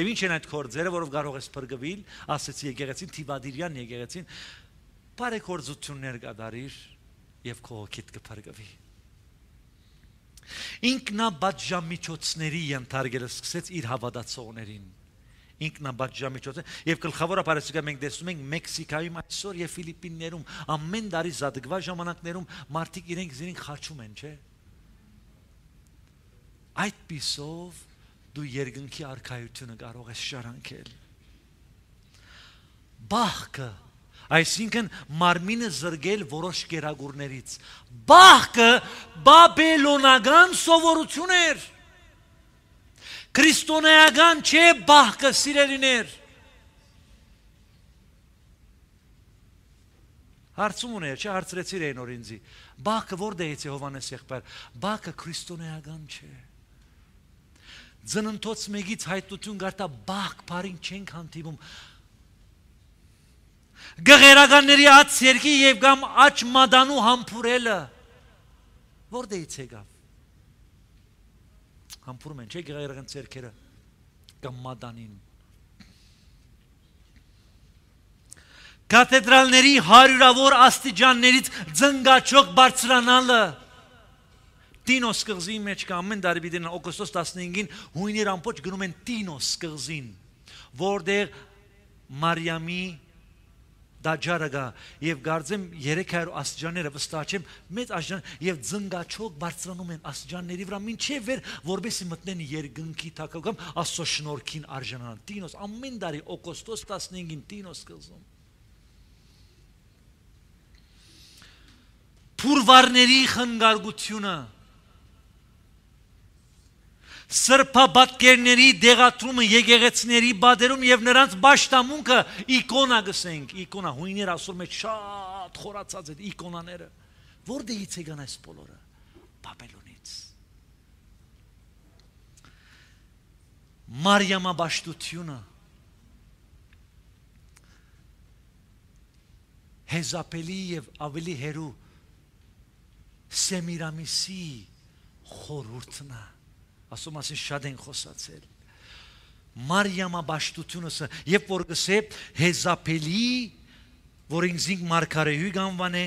Եվ ինչ են այդ կորձերը, որով կարող ես բրգվել, ասեցի եկեղեցին Տիվադիրյան եկեղեցին, բարեկորձություններ գադարիր եւ քո հոգիդ կբրգվի։ Ինքնաբաժան միջոցների ընդարգելը սկսեց իր հավատացողներին ինքնաբաժամիջոցը եւ գլխավորապես այսօր մենք տեսնում ենք Մեքսիկայում այսօր եւ Ֆիլիպիններում ամեն տարի զադգված ժամանակներում մարդիկ իրենք զինին խաչում են, չէ՞։ Այդ պիսով դու երկնքի արքայությունը կարող ես շարանքել։ Բախքը, այսինքն մարմինը զրգել որոշ կերակուրներից։ Բախքը բաբելոնական սովորություն էր։ բա քրիստոնեական չէ բահկը սիրելիներ։ Հարցում ուներ, չէ, հարցրեցիր այն օր ինձի։ Բահկը ո՞րդեղից է Հովանես եղբայր։ Բահկը քրիստոնեական չէ։ Ձննտոց մեգից հայտություն գարտա բահկ բարին չենք հանդիպում գղերականների ած երկի եւ կամ աճ մադանու համբուրելը որտեղից դե եկավ համբուրում են, չէ՞ գեղա իրենց երկերը կամ մադանին։ Կաթեդրալների հարյուրավոր աստիճաններից ձնգաչոք բարձրանալը Տինոս կղզի մեջ կա ամեն տարի պիտի օգոստոս 15-ին հույներ ամբողջ գնում են Տինոս կղզին, որտեղ Մարիամի դաջարը գա եւ գարձեմ 300 աստիճանները վստահ չեմ մեծ աստիճան եւ ձնգաչոք բարձրանում են աստիճանների վրա մինչեւ վեր որբեսի մտնեն երկնքի թակավորում աստծո շնորհքին արժանան տինոս ամեն տարի օգոստոս 15-ին տինոս կզում Փուրվարների խնգարգությունը սրբաբատկերների դեղատրումը եկեղեցիների բادرում եւ նրանց աշտամունքը իկոնա գսենք իկոնա հույներ ասում է շատ խորացած այդ իկոնաները որտեղից դե է գան այս բոլորը բաբելոնից մարիամա աշտությունը հեզապելի եւ ավելի հերու սեմիրամիսի խորհուրդն է Ասում ասին շատ են խոսացել։ Մարիամա բաշտությունսը, երբ որ գսե Հեզապելի, որ ինձին մարգարեյու գանվան է,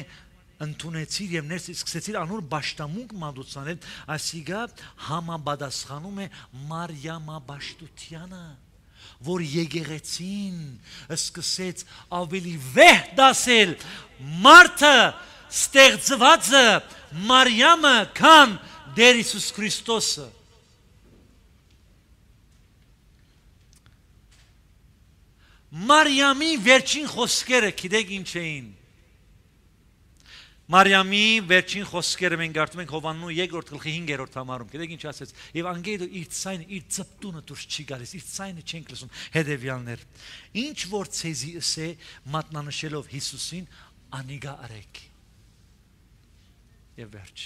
ընդունեցիր եւ ներսից սկսեցիր անոր բաշտամունք մատուցանել, ասիգա համապատասխանում է Մարիամա բաշտությանը որ եկեղեցին սկսեց ավելի վեհ դասել մարդը ստեղծվածը Մարիամը քան Դեր Հիսուս Քրիստոսը Մարիամի վերջին խոսքերը գիտեք ինչ էին։ Մարիամի վերջին խոսքերը մենք գարտում ենք Հովաննու 2-րդ գլխի 5-րդ համարում։ Գիտեք ինչ ասեց։ Եվ անգեդը իր ցայնը, իր ծպտունը դուրս չի գալիս, իր ցայնը չենք լսում հետևյալներ։ Ինչ որ ցեզի ասե մատնանշելով Հիսուսին, անիգա արեք։ Եվ վերջ։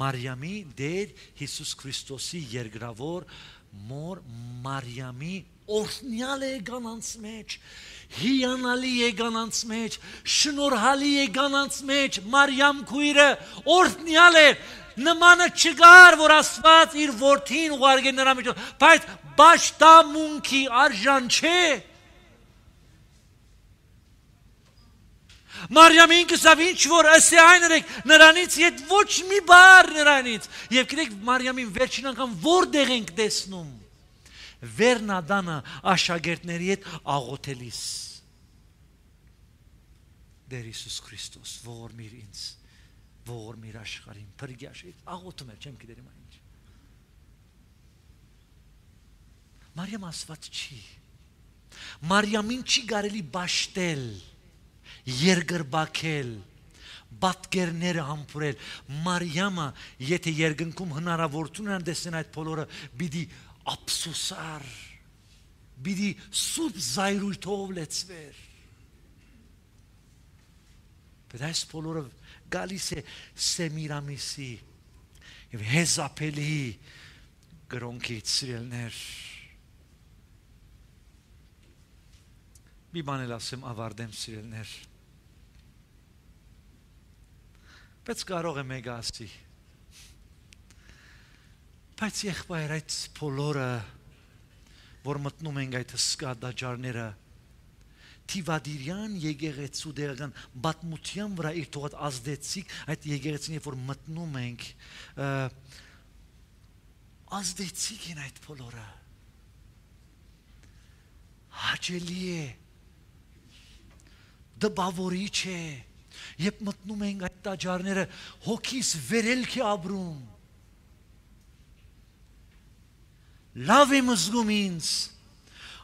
Մարիամի դեր Հիսուս Քրիստոսի երկրավոր մոր Մարիամի օրհնյալ է գանանց մեջ, հիանալի է գանանց մեջ, շնորհալի է գանանց մեջ, Մարիամ քույրը օրհնյալ է, նմանը չկար, որ Աստված իր որդին ուղարկել նրա միջով, բայց ճշտամունքի արժան չէ։ Մարիամ ինքսավ ինչ որ ասի այնրեք նրանից իդ ոչ մի բառ նրանից եւ գիտեք Մարիամին վերջին անգամ որտեղ ենք տեսնում վերնադանը աշակերտների հետ աղոթելիս Դեր Հիսուս Քրիստոս ողորմիր ինձ ողորմիր աշխարհին բրգյաշի աղոթում եմ չեմ գիտեր իմ ինչ Մարիամ ասված չի Մարիամին չի կարելի ճաշտել երգրբակել բատկերները համբուրել մարիամը եթե երկնքում հնարավորություն ունեն դեսեն այդ բոլորը պիտի ափսոսար բիդի սուրբ զայրույթով լեցվեր բայց այս բոլորը գալիս է սեմիրամիսի եւ հեզապելի գրոնքից սիրելներ մի բան էլ ասեմ ավարտեմ սիրելներ բայց կարող է մեկ ասի Բայց եղբայր այդ բոլորը որ մտնում ենք այդ հսկա դաճարները Տիվադիրյան եկեղեցու դերական բատմության վրա իր թողած ազդեցիկ այդ եկեղեցին երբ որ մտնում ենք ազդեցիկ են այդ բոլորը հաճելի է դպավորիչ է երբ մտնում ենք այդ տաճարները հոգիս վերելք է ապրում լավ եմ զգում ինձ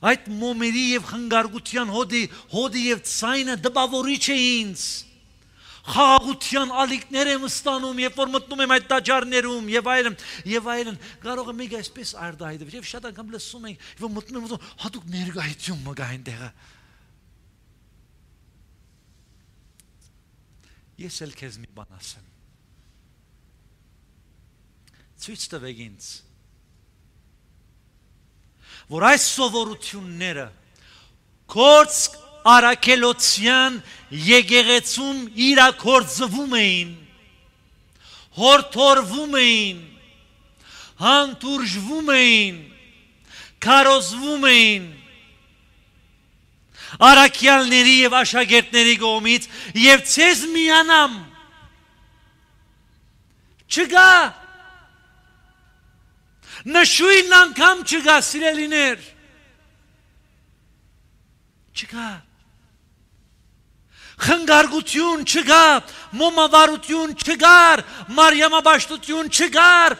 այդ մոմերի եւ խնգարգության հոդի հոդի եւ ցայնը դպավորիչ է ինձ խաղաղության ալիքներ եմ ստանում երբ որ մտնում եմ այդ տաճարներում եւ այլն եւ այլն կարող եմ իգ այսպես արդահայտել եւ շատ անգամ լսում ենք որ մտնում եմ ուզում հատուկ ներգայություն մը գա այնտեղը ես էլ քեզ մի բան ասեմ ցույց տվեք ինձ որ այս սովորությունները կորցք արաքելոցյան եկեղեցում իրակորձվում էին հորթորվում էին հանդուրժվում էին քարոզվում էին արաքյալների եւ աշակերտների կողմից եւ ցեզ միանամ չգա նշույն անգամ չգա սիրելիներ, չգա, խնգարգություն չգա, մոմավարություն չգար, մարյամաբաշտություն չգար,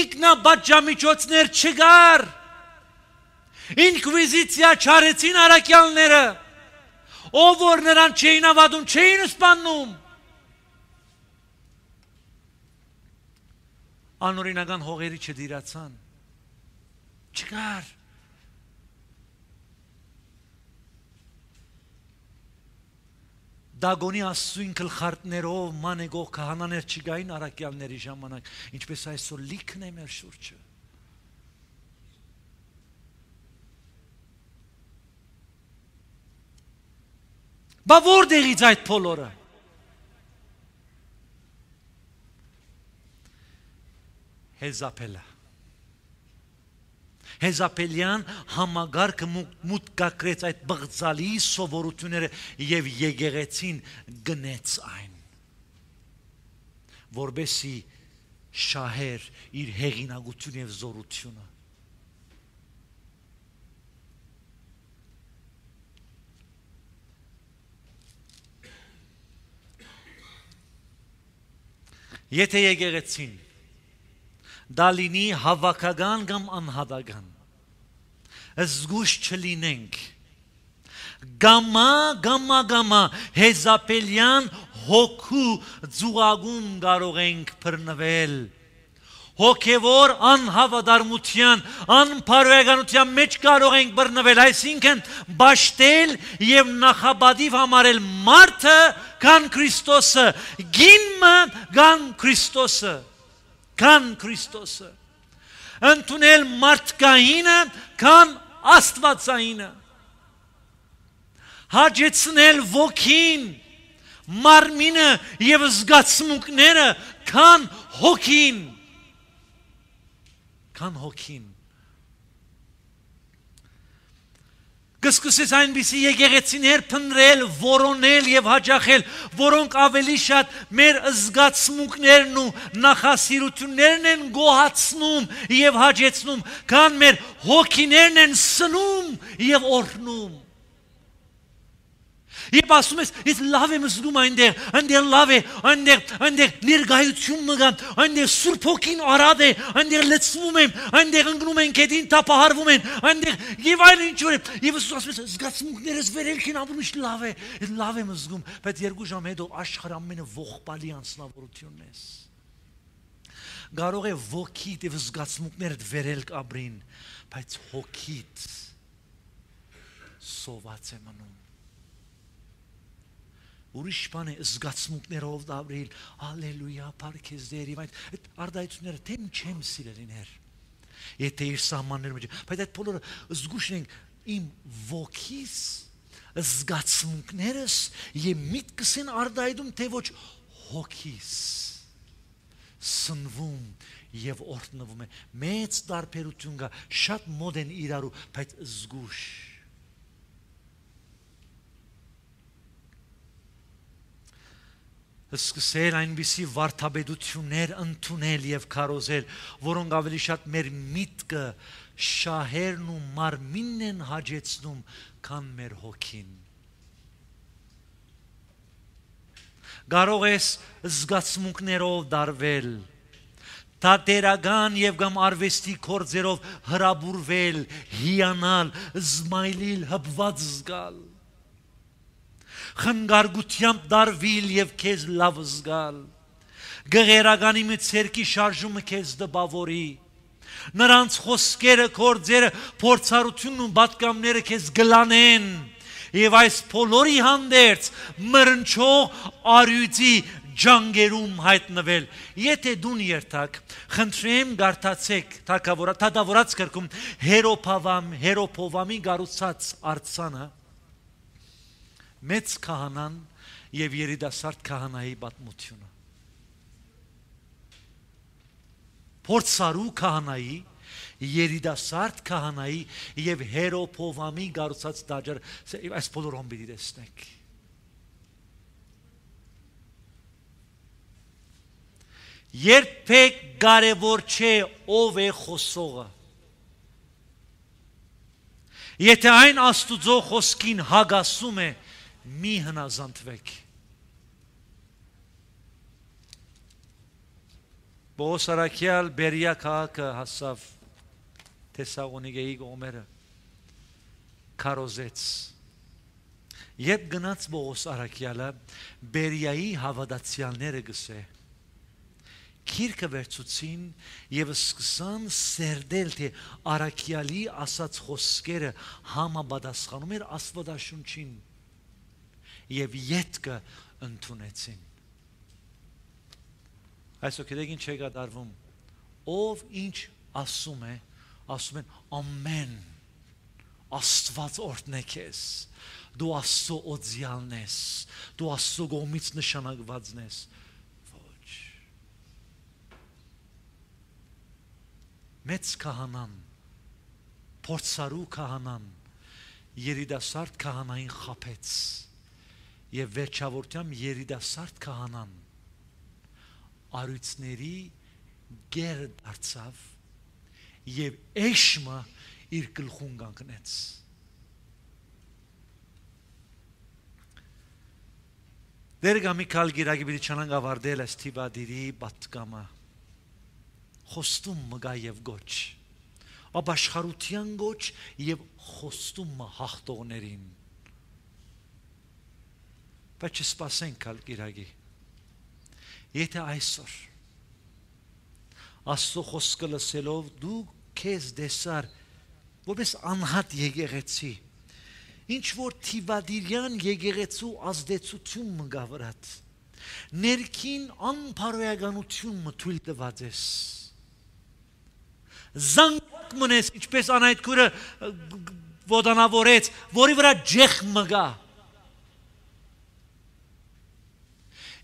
ինքնաբաջամիջոցներ չգար, ինքվիզիցիա չարեցին առակյալները, ով որ նրան չեին ավադում, չեին սպաննում, անօրինական հողերի չդիրացան։ Չկար։ Դագոնի աստծուն գլխարտներով մանեգող քահանաներ չգային արաքյալների ժամանակ, ինչպես այսօր լիքն է մեր շուրջը։ Բա որտեղից այդ բոլորը։ Հեզապելը։ Հեզապելյան համագարքը մուտք կակրեց այդ բղծալի սովորությունները եւ եկեղեցին գնեց այն։ Որբեսի շահեր իր հեղինակություն եւ զորությունը Եթե եկեղեցին դա լինի հավաքական կամ անհատական զգուշ չլինենք գամա գամա գամա հեզապելյան հոգու զուգագում կարող ենք բռնվել հոգևոր անհավատարմության, անփարոյականության մեջ կարող ենք բռնվել, այսինքն ճաշտել եւ նախաբադիվ համարել մարդը կան Քրիստոսը, գինը կան Քրիստոսը քան Քրիստոսը։ Ընտունել մարդկայինը քան Աստվածայինը։ Հաջեցնել ոգին, մարմինը եւ զգացմունքները քան հոգին։ Քան հոգին։ Կսկսես այնպիսի եկեղեցիներ փնրել, որոնել եւ հաջախել, որոնք ավելի շատ մեր զգացմունքներն ու նախասիրություններն են գոհացնում եւ հաջեցնում, քան մեր հոգիներն են սնում եւ օրհնում։ Երբ ասում ես, ես լավ եմ զգում այնտեղ, այնտեղ լավ է, այնտեղ, այնտեղ ներգայություն մգա, այնտեղ Սուրբ Հոգին արադ է, այնտեղ լցվում եմ, այնտեղ ընկնում են քեդին տապահարվում են, այնտեղ եւ այլ ինչ որ է։ Եվ Հիսուս ասում է, զգացմունքներս վերելքին ամուրիշ լավ է, լավ եմ զգում, բայց երկու ժամ հետո աշխարհ ամենը ողբալի անznավորությունն ես կարող է ոգիդ եւ զգացմունքներդ վերել կաբրին, բայց հոգիդ սոված է մնում ուրիշ բան է զգացմունքներով դավրիլ հալելույա բարքեզ դեր իմ այդ այդ արդայությունները թե չեմ սիրելիներ եթե իր սահմանները մեջ բայց այդ բոլորը զգուշն ենք իմ ոգիս զգացմունքներս եւ միտքս են արդայդում թե ոչ հոգիս սնվում եւ օրտնվում է մեծ տարբերություն կա շատ մոդ են իրարու բայց զգուշ սկսել այնպիսի վարթաբեդություններ ընդունել եւ քարոզել, որոնք ավելի շատ մեր միտքը շահերն ու մարմինն են հաջեցնում, քան մեր հոգին։ Կարող ես զգացմունքներով դարվել, Տատերական եւ կամ արվեստի կորձերով հրաբուրվել, հիանալ, զմայլիլ, հպված զգալ խնգարգությամբ դարվիլ եւ քեզ լավ զգալ։ Գղերականի մի ցերկի շարժումը քեզ դպավորի։ Նրանց խոսքերը, կորձերը, փորձառությունն ու պատկամները քեզ գլանեն։ Եվ այս բոլորի հանդերձ մրնչող արյուծի ջանգերում հայտնվել։ Եթե դուն երթակ, խնդրեմ գարտացեք թակավորա, թադավորած գրքում հերոփավամ, հերոփովամի գառուցած արցանը մեծ քահանան եւ երիտասարդ քահանայի պատմությունը։ Փորձարու քահանայի, երիտասարդ քահանայի եւ հերոփովամի գառուցած դաջեր այս բոլորոն պիտի տեսնեք։ Երբեք կարևոր չէ ով է խոսողը։ Եթե այն Աստուծո խոսքին հագասում է, մի հնազանդվեք։ Բողոս Արաքյալ Բերիա քաղաքը հասավ Թեսաղոնիկեի գոմերը քարոզեց։ Երբ գնաց Բողոս Արաքյալը Բերիայի հավատացյալները գսե քիրքը վերցուցին եւ սկսան սերդել թե Արաքյալի ասած խոսքերը համապատասխանում էր Աստվածաշունչին եւ յետքը ընդունեցին։ Այսօք դեռ ինչ չկա դարվում։ Ով ինչ ասում է, ասում են ամեն։ Աստված օրտնեք ես։ Դու աստծո օձյալն ես։ Դու աստծո գոմից նշանակվածն ես։ Ոչ։ Մեծ քահանան, փորձարու քահանան, երիտասարդ քահանային խապեց եւ վերջավորությամբ երիտասարդ քահանան արույցների գեր դարձավ եւ էշմը իր գլխուն կանգնեց Դերգա Միքալ գիրագի բիդի չանան գավարդել աստիվա դիրի բատկամը խոստում մգա եւ գոչ ապաշխարության գոչ եւ խոստումը հաղթողներին բայց չսպասենք կալ իրագի։ Եթե այսօր Աստծո խոսքը լսելով դու քեզ դեսար որպես անհատ եկեղեցի ինչ որ Թիվադիրյան եկեղեցու ազդեցություն մգավրած ներքին անփարոյականություն մթույլ տված ես զանգակ մնես ինչպես անայտ քուրը ոդանավորեց որի վրա ջեղ մգա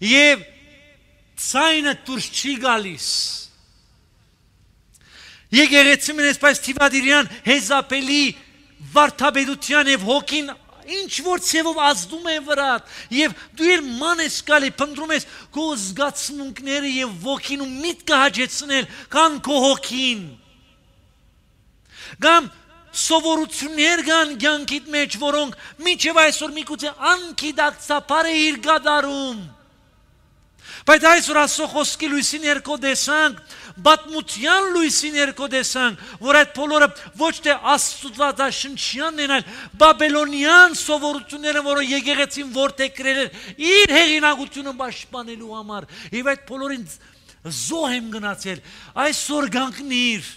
եւ ցայնը դուրս չի գալիս։ Եկեղեցին այսպես Թիվադիրյան հեզապելի վարդապետության եւ հոգին ինչ որ ցևով ազդում է վրա եւ դու իր ման ես գալի փնտրում ես քո զգացմունքները եւ ոգին ու միտքը հաջեցնել կան քո հոգին կամ սովորություններ կան ցանկիդ մեջ որոնք միջև այսօր միգուցե անկիդակցաբար է իր գադարում Բայց այսօր Աստծո խոսքի լույսին երկու տեսանք, բաթմության լույսին երկու տեսանք, որ այդ բոլորը ոչ թե աստուծաշնչյանն են, այլ բաբելոնյան սովորությունները, որը եկեղեցին որտե գրել էր իր հեղինակությունը պաշտպանելու համար։ Եվ այդ բոլորին զոհ եմ գնացել։ Այսօր գանքնիր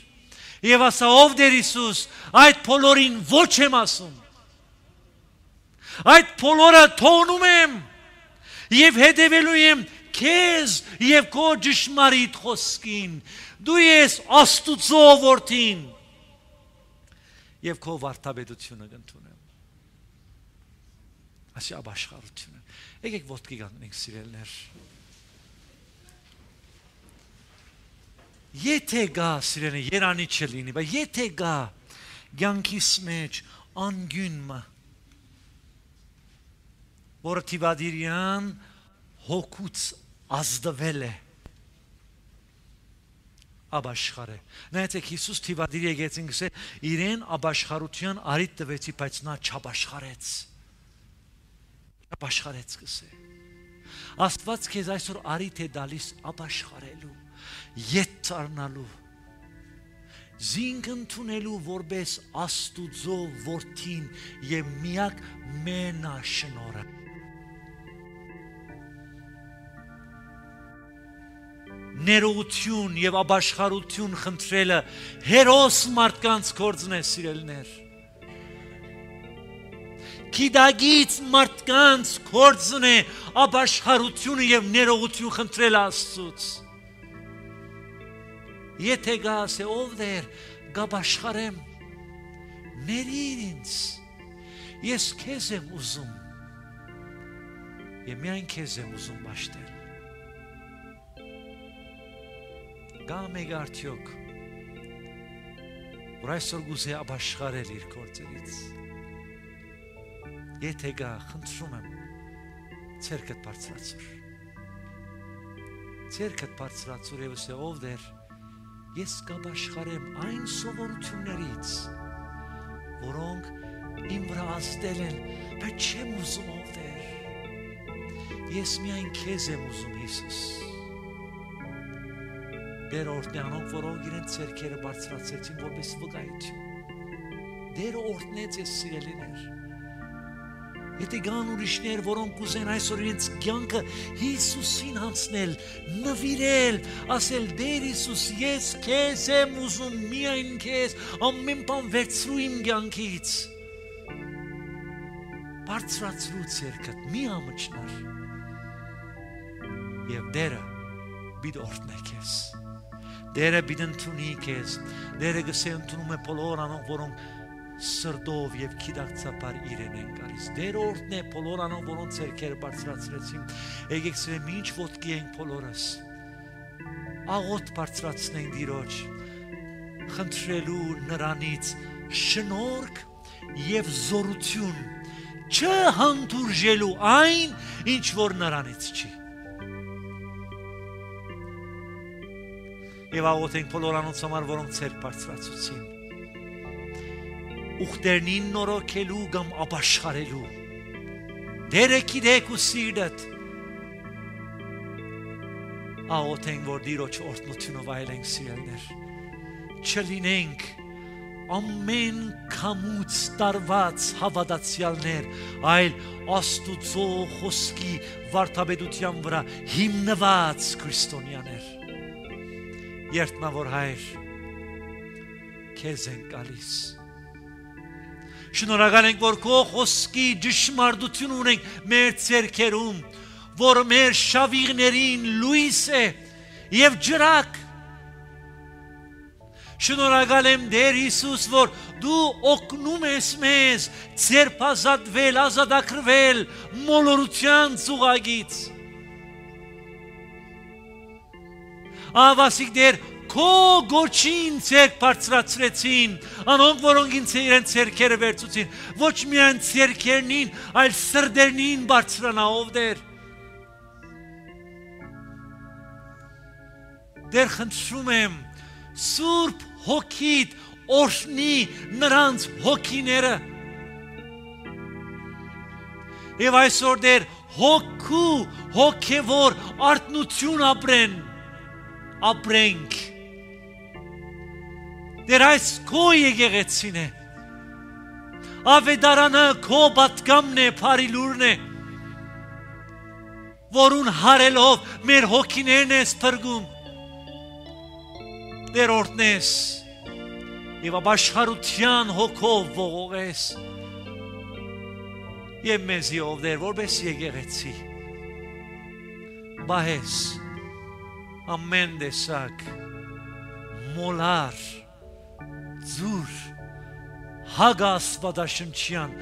եւ ասա ով դեր Հիսուս, այդ բոլորին ոչ եմ ասում։ Այդ բոլորը թողնում եմ եւ հետևելու եմ քեզ եւ քո ճշմարիտ խոսքին։ Դու ես Աստուծո որդին եւ քո վարդապետությունը կընդունեմ։ Ասի աբաշխարությունը։ Եկեք ոտքի գանենք սիրելներ։ Եթե գա սիրելը երանի չլինի, բայց եթե գա ցանկիս մեջ անգյունը որը տիվադիրյան հոգուց ազդվել է աբաշխարը։ Նայեցեք Հիսուս Թիվադիր եկեցին գսե իրեն աբաշխարության արիտ տվեցի, բայց նա չաբաշխարեց։ Չաբաշխարեց գսե։ Աստված քեզ այսօր արիտ է դալիս աբաշխարելու, յետ ցառնալու, զինք ընդունելու որպես Աստուծո որդին եւ միակ մենաշնորհը։ ներողություն եւ ապաշխարություն խնդրելը հերոս մարդկանց գործն է սիրելներ։ Գիտագից մարդկանց գործն է ապաշխարությունը եւ ներողություն խնդրել Աստծուց։ Եթե գաս է ով դեր գաբաշխարեմ ներիր ինձ ես քեզ եմ ուզում եմ միայն քեզ եմ ուզում ճաշտել Կա մեկ արդյոք, որ այսօր գուզե աբաշխարել իր գործերից։ Եթե գա, խնդրում եմ, ցերկդ բարձրացուր։ Ցերկդ բարձրացուր եւ ասե ով դեր ես կաբաշխարեմ այն սովորություններից, որոնք իմ վրա ազդել են, բայց չեմ ուզում ով դեր։ Ես միայն քեզ եմ ուզում Հիսուս դեր օրտնանով, որոնք իրենց ցերքերը բարձրացեցին որպես վկայություն։ Դեր օրտնեց ես սիրելիներ։ Եթե կան ուրիշներ, որոնք ուզեն այսօր իրենց կյանքը Հիսուսին հանցնել, նվիրել, ասել Տեր Հիսուս, ես քեզ եմ ուզում, միայն քեզ, ամեն բան վերցրու իմ կյանքից։ Բարձրացրու ցերկդ, մի ամճնար։ Եվ դերը բիդ օրտնեք ես։ Դերը բիդնտունի քեզ։ Դերը գսե ընդունում է բոլոր անոնք, որոնք սրտով եւ քիդակցապար իրեն են գալիս։ Դերորդն է բոլոր անոնք, որոնց ցերքերը բարձրացրեցին։ Եկեք ցրեմ ինչ ոտքի են բոլորս։ Աղոտ բարձրացնենք Տիրոջ։ Խնդրելու նրանից շնորհք եւ զորություն չհանդուրժելու այն, ինչ որ նրանից չի։ եւ աղոթենք բոլոր անոնց համար, որոնք ցեր բարձրացուցին։ Ուխտերնին նորոգելու կամ ապաշխարելու։ Դերը գիտեք ու սիրդդ։ Աղոթենք, որ Տիրոջ օրհնությունով այլենք սիրելներ։ Չլինենք ամեն կամուց տարված հավատացյալներ, այլ Աստուծո խոսքի վարդապետության վրա հիմնված քրիստոնյաներ երթնավոր հայր քեզ են գալիս շնորհակալ ենք որ քո խոսքի ճշմարտություն ունենք մեր ցերքերում որ մեր շավիղներին լույս է եւ ջրակ Շնորհակալ եմ Տեր Հիսուս, որ դու օգնում ես մեզ ծերփազատվել, ազատագրվել մոլորության ծուղագից։ ավասիկներ քո գործին ցերկ բարձրացրեցին անոնք որոնք ինձ իրենց ցերկերը վերցուցին ոչ միայն ցերկերնին այլ սրդերնին բարձրանա ով դեր դեր խնդրում եմ սուրբ հոգիդ օրհնի նրանց հոգիները եւ այսօր դեր հոգու հոգեվոր արտնություն ապրեն ապրենք։ Դեր այս քո եկեղեցին է։ Ավետարանը քո պատգամն է, փարիլուրն է, որուն հարելով մեր հոգիներն ես փրկում։ Դերորդն ես եւ ապաշխարության հոգով ողողես։ Եմ մեզի ով դեր որպես եկեղեցի։ Բահես։ եկ ամեն տեսակ մոլար ձուր հագաստվածաշնչյան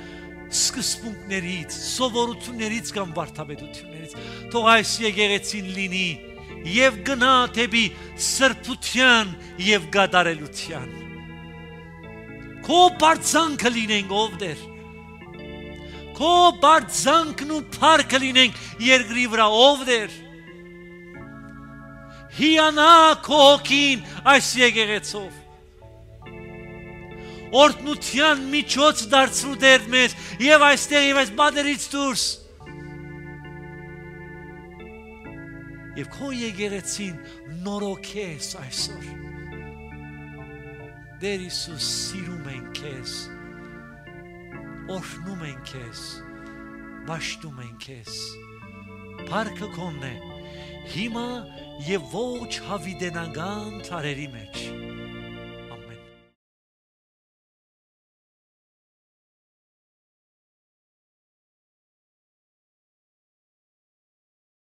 սկսպունքներից սովորություններից կամ վարդապետություններից թող այս եկեղեցին լինի եւ գնա թեպի սրբության եւ գադարելության քո բարձանքը լինենք ով դեր քո բարձանքն ու փառքը լինենք երկրի վրա ով դեր հիանա քո հոգին այս եկեղեցով օրտնության միջոց դարձրու դեր մեզ եւ այստեղ եւ այս բաներից դուրս եւ քո եկեղեցին նորոգես այսօր Դեր Հիսուս սիրում են քեզ օրհնում են քեզ ճաշտում են քեզ Փառքը քոնն է հիմա եւ ոչ հավիդենական ցարերի մեջ։